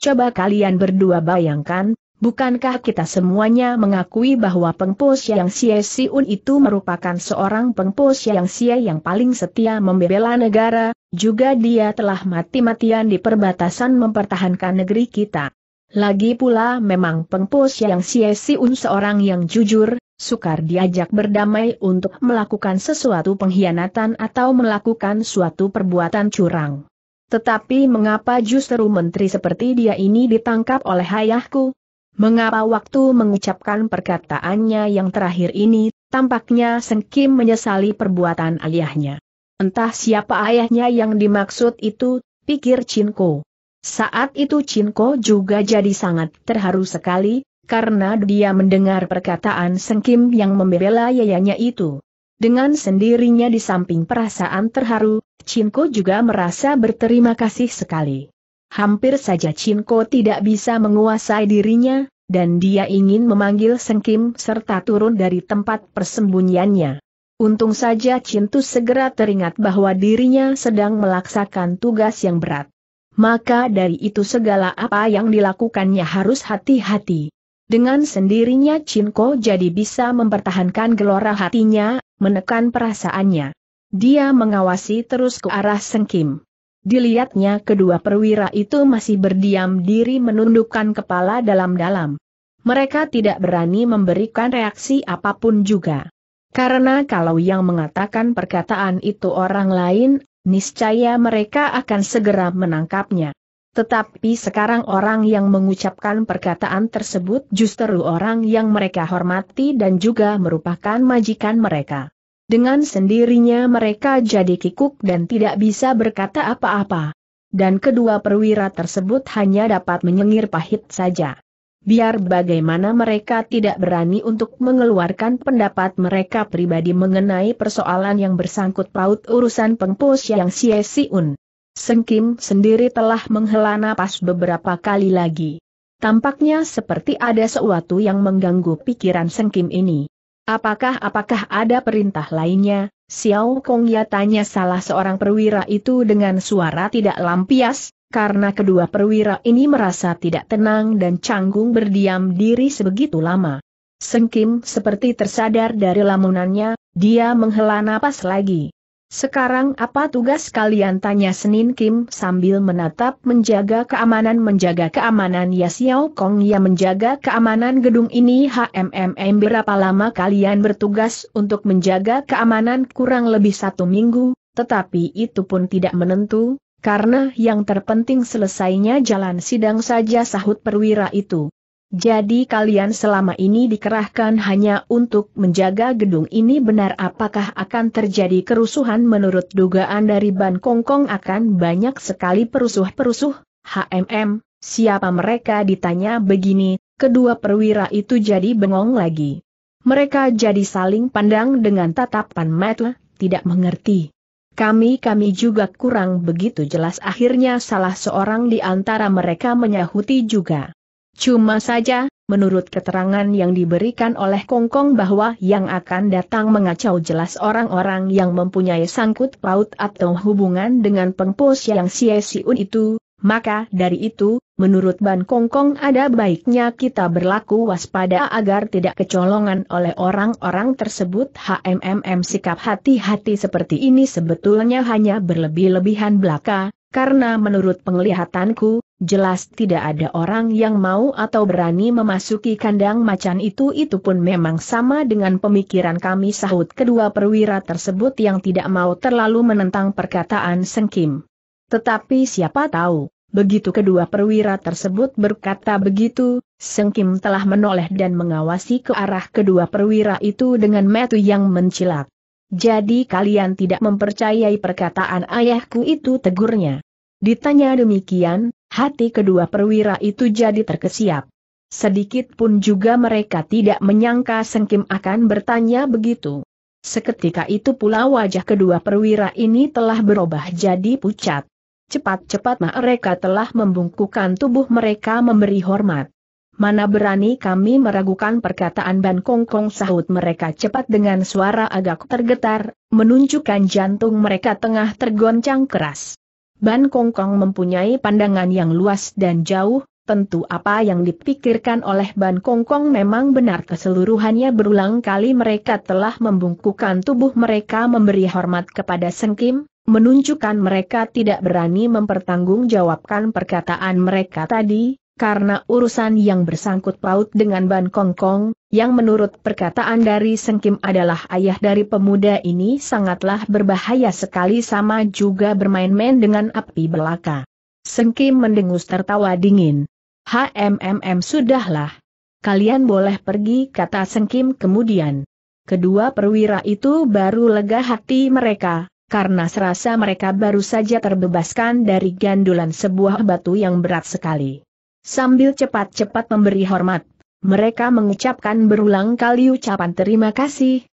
Coba kalian berdua bayangkan, bukankah kita semuanya mengakui bahwa pengpos yang sia Siun itu merupakan seorang pengpos yang sia yang paling setia membela negara, juga dia telah mati-matian di perbatasan mempertahankan negeri kita. Lagi pula memang pengpos yang Siesi Un seorang yang jujur, sukar diajak berdamai untuk melakukan sesuatu pengkhianatan atau melakukan suatu perbuatan curang. Tetapi mengapa justru menteri seperti dia ini ditangkap oleh ayahku? Mengapa waktu mengucapkan perkataannya yang terakhir ini, tampaknya Sengkim menyesali perbuatan ayahnya. Entah siapa ayahnya yang dimaksud itu, pikir Chinko. Saat itu Cinko juga jadi sangat terharu sekali, karena dia mendengar perkataan Sengkim yang membela yayanya itu. Dengan sendirinya di samping perasaan terharu, Cinko juga merasa berterima kasih sekali. Hampir saja Cinko tidak bisa menguasai dirinya, dan dia ingin memanggil Sengkim serta turun dari tempat persembunyiannya. Untung saja Cintu segera teringat bahwa dirinya sedang melaksakan tugas yang berat maka dari itu segala apa yang dilakukannya harus hati-hati. Dengan sendirinya Cinko jadi bisa mempertahankan gelora hatinya, menekan perasaannya. Dia mengawasi terus ke arah Sengkim. Dilihatnya kedua perwira itu masih berdiam diri menundukkan kepala dalam-dalam. Mereka tidak berani memberikan reaksi apapun juga. Karena kalau yang mengatakan perkataan itu orang lain, niscaya mereka akan segera menangkapnya. Tetapi sekarang orang yang mengucapkan perkataan tersebut justru orang yang mereka hormati dan juga merupakan majikan mereka. Dengan sendirinya mereka jadi kikuk dan tidak bisa berkata apa-apa. Dan kedua perwira tersebut hanya dapat menyengir pahit saja biar bagaimana mereka tidak berani untuk mengeluarkan pendapat mereka pribadi mengenai persoalan yang bersangkut paut urusan pengpus yang siesiun. Seng Sengkim sendiri telah menghela napas beberapa kali lagi. Tampaknya seperti ada sesuatu yang mengganggu pikiran Sengkim ini. Apakah apakah ada perintah lainnya? Xiao Kong ya tanya salah seorang perwira itu dengan suara tidak lampias, karena kedua perwira ini merasa tidak tenang dan canggung berdiam diri sebegitu lama. Sengkim seperti tersadar dari lamunannya, dia menghela napas lagi. Sekarang apa tugas kalian tanya Senin Kim sambil menatap menjaga keamanan menjaga keamanan Ya Xiao Kong ya menjaga keamanan gedung ini HMMM berapa lama kalian bertugas untuk menjaga keamanan kurang lebih satu minggu, tetapi itu pun tidak menentu, karena yang terpenting selesainya jalan sidang saja sahut perwira itu. Jadi kalian selama ini dikerahkan hanya untuk menjaga gedung ini benar apakah akan terjadi kerusuhan menurut dugaan dari Ban Kongkong akan banyak sekali perusuh-perusuh? HMM, siapa mereka ditanya begini, kedua perwira itu jadi bengong lagi. Mereka jadi saling pandang dengan tatapan mata, tidak mengerti. Kami-kami juga kurang begitu jelas akhirnya salah seorang di antara mereka menyahuti juga. Cuma saja, menurut keterangan yang diberikan oleh Kongkong bahwa yang akan datang mengacau jelas orang-orang yang mempunyai sangkut paut atau hubungan dengan pengpos yang Sia Siun itu, maka dari itu, menurut Ban Kongkong ada baiknya kita berlaku waspada agar tidak kecolongan oleh orang-orang tersebut HMMM sikap hati-hati seperti ini sebetulnya hanya berlebih-lebihan belaka, karena menurut penglihatanku, jelas tidak ada orang yang mau atau berani memasuki kandang macan itu itu pun memang sama dengan pemikiran kami sahut kedua perwira tersebut yang tidak mau terlalu menentang perkataan Sengkim. Tetapi siapa tahu, Begitu kedua perwira tersebut berkata begitu, Seng Kim telah menoleh dan mengawasi ke arah kedua perwira itu dengan metu yang mencilak. Jadi kalian tidak mempercayai perkataan ayahku itu tegurnya. Ditanya demikian, hati kedua perwira itu jadi terkesiap. Sedikit pun juga mereka tidak menyangka Seng Kim akan bertanya begitu. Seketika itu pula wajah kedua perwira ini telah berubah jadi pucat. Cepat-cepat mereka telah membungkukan tubuh mereka memberi hormat. Mana berani kami meragukan perkataan Ban Kong Kong sahut mereka cepat dengan suara agak tergetar, menunjukkan jantung mereka tengah tergoncang keras. Ban Kong Kong mempunyai pandangan yang luas dan jauh, Tentu apa yang dipikirkan oleh Ban Kongkong memang benar keseluruhannya berulang kali mereka telah membungkukan tubuh mereka memberi hormat kepada Seng Kim menunjukkan mereka tidak berani mempertanggungjawabkan perkataan mereka tadi, karena urusan yang bersangkut paut dengan Ban Kongkong, yang menurut perkataan dari Seng Kim adalah ayah dari pemuda ini sangatlah berbahaya sekali sama juga bermain-main dengan api belaka. Sengkim mendengus tertawa dingin. HMMM sudahlah. Kalian boleh pergi kata Sengkim kemudian. Kedua perwira itu baru lega hati mereka, karena serasa mereka baru saja terbebaskan dari gandulan sebuah batu yang berat sekali. Sambil cepat-cepat memberi hormat, mereka mengucapkan berulang kali ucapan terima kasih.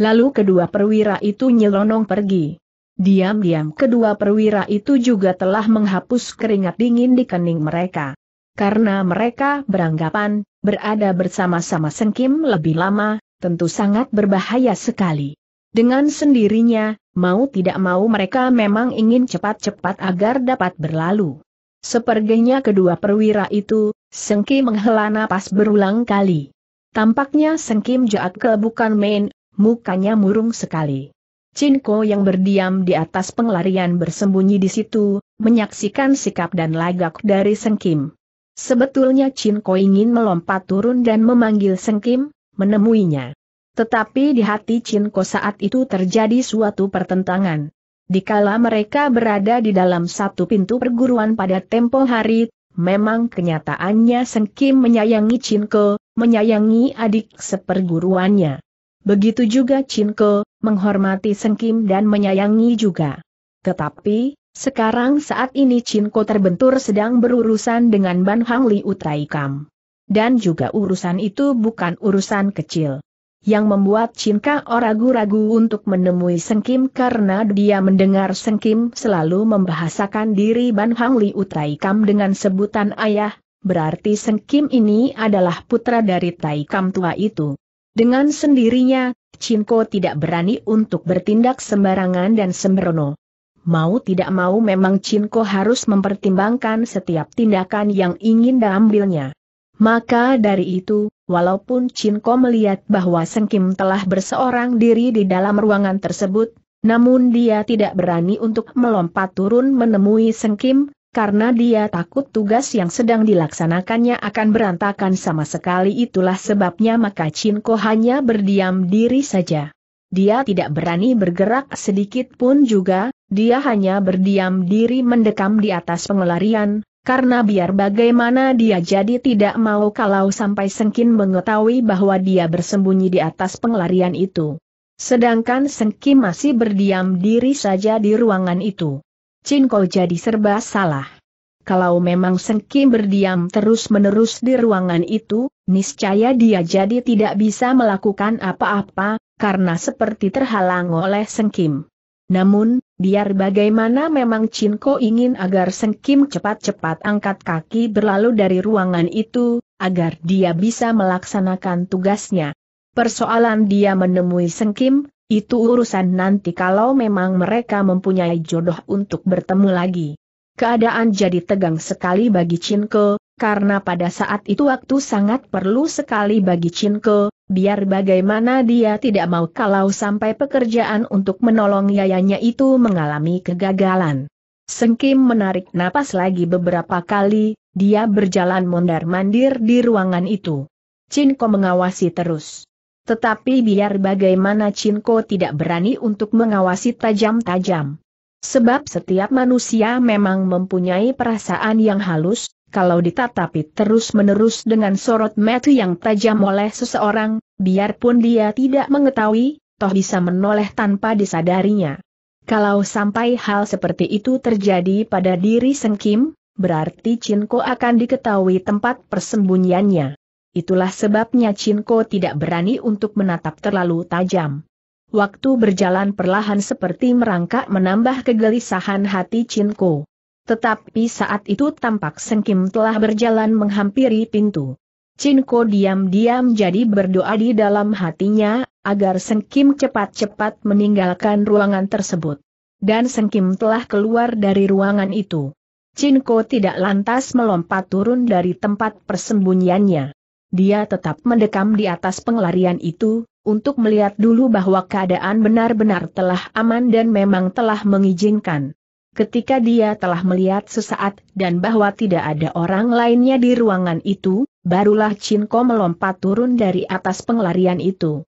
Lalu kedua perwira itu nyelonong pergi. Diam-diam kedua perwira itu juga telah menghapus keringat dingin di kening mereka. Karena mereka beranggapan, berada bersama-sama Sengkim lebih lama, tentu sangat berbahaya sekali. Dengan sendirinya, mau tidak mau mereka memang ingin cepat-cepat agar dapat berlalu. Sepertinya kedua perwira itu, Sengki menghela napas berulang kali. Tampaknya Sengkim ke bukan main, mukanya murung sekali. Cinko yang berdiam di atas penglarian bersembunyi di situ, menyaksikan sikap dan lagak dari Sengkim. Sebetulnya Chin Ko ingin melompat turun dan memanggil Seng Kim, menemuinya. Tetapi di hati Chin Ko saat itu terjadi suatu pertentangan. Dikala mereka berada di dalam satu pintu perguruan pada tempo hari, memang kenyataannya Seng Kim menyayangi Chin Ko, menyayangi adik seperguruannya. Begitu juga Chin Ko, menghormati Seng Kim dan menyayangi juga. Tetapi, sekarang saat ini Cinko terbentur sedang berurusan dengan Ban Hang Utai Kam, Dan juga urusan itu bukan urusan kecil. Yang membuat Cinka ragu-ragu untuk menemui Sengkim karena dia mendengar Sengkim selalu membahasakan diri Ban Hang Utai Kam dengan sebutan ayah, berarti Sengkim ini adalah putra dari Taikam tua itu. Dengan sendirinya, Cinko tidak berani untuk bertindak sembarangan dan sembrono mau tidak mau memang Cinko harus mempertimbangkan setiap tindakan yang ingin diambilnya. Maka dari itu, walaupun Cinko melihat bahwa Sengkim telah berseorang diri di dalam ruangan tersebut, namun dia tidak berani untuk melompat turun menemui Sengkim, karena dia takut tugas yang sedang dilaksanakannya akan berantakan sama sekali itulah sebabnya maka Cinko hanya berdiam diri saja. Dia tidak berani bergerak sedikit pun juga, dia hanya berdiam diri mendekam di atas pengelarian, karena biar bagaimana dia jadi tidak mau kalau sampai Sengkin mengetahui bahwa dia bersembunyi di atas pengelarian itu. Sedangkan Sengkin masih berdiam diri saja di ruangan itu. Cinko jadi serba salah. Kalau memang Sengki berdiam terus-menerus di ruangan itu, niscaya dia jadi tidak bisa melakukan apa-apa, karena seperti terhalang oleh Sengkim. Namun, biar bagaimana memang Cinco ingin agar Seng Kim cepat-cepat angkat kaki berlalu dari ruangan itu, agar dia bisa melaksanakan tugasnya. Persoalan dia menemui Seng Kim, itu urusan nanti kalau memang mereka mempunyai jodoh untuk bertemu lagi. Keadaan jadi tegang sekali bagi Cinco, karena pada saat itu waktu sangat perlu sekali bagi Cinco biar bagaimana dia tidak mau kalau sampai pekerjaan untuk menolong yayanya itu mengalami kegagalan. Sengkim menarik napas lagi beberapa kali, dia berjalan mondar-mandir di ruangan itu. Cinko mengawasi terus. Tetapi biar bagaimana Cinko tidak berani untuk mengawasi tajam-tajam. Sebab setiap manusia memang mempunyai perasaan yang halus, kalau ditatapi terus-menerus dengan sorot mata yang tajam oleh seseorang, biarpun dia tidak mengetahui, toh bisa menoleh tanpa disadarinya. Kalau sampai hal seperti itu terjadi pada diri Seng Kim, berarti Cinco akan diketahui tempat persembunyiannya. Itulah sebabnya Cinco tidak berani untuk menatap terlalu tajam. Waktu berjalan perlahan seperti merangkak menambah kegelisahan hati Cinco. Tetapi saat itu tampak Sengkim telah berjalan menghampiri pintu. Ko diam-diam jadi berdoa di dalam hatinya, agar Sengkim cepat-cepat meninggalkan ruangan tersebut. Dan Sengkim telah keluar dari ruangan itu. Ko tidak lantas melompat turun dari tempat persembunyiannya. Dia tetap mendekam di atas penglarian itu, untuk melihat dulu bahwa keadaan benar-benar telah aman dan memang telah mengizinkan. Ketika dia telah melihat sesaat dan bahwa tidak ada orang lainnya di ruangan itu, barulah Cinko melompat turun dari atas pengelarian itu.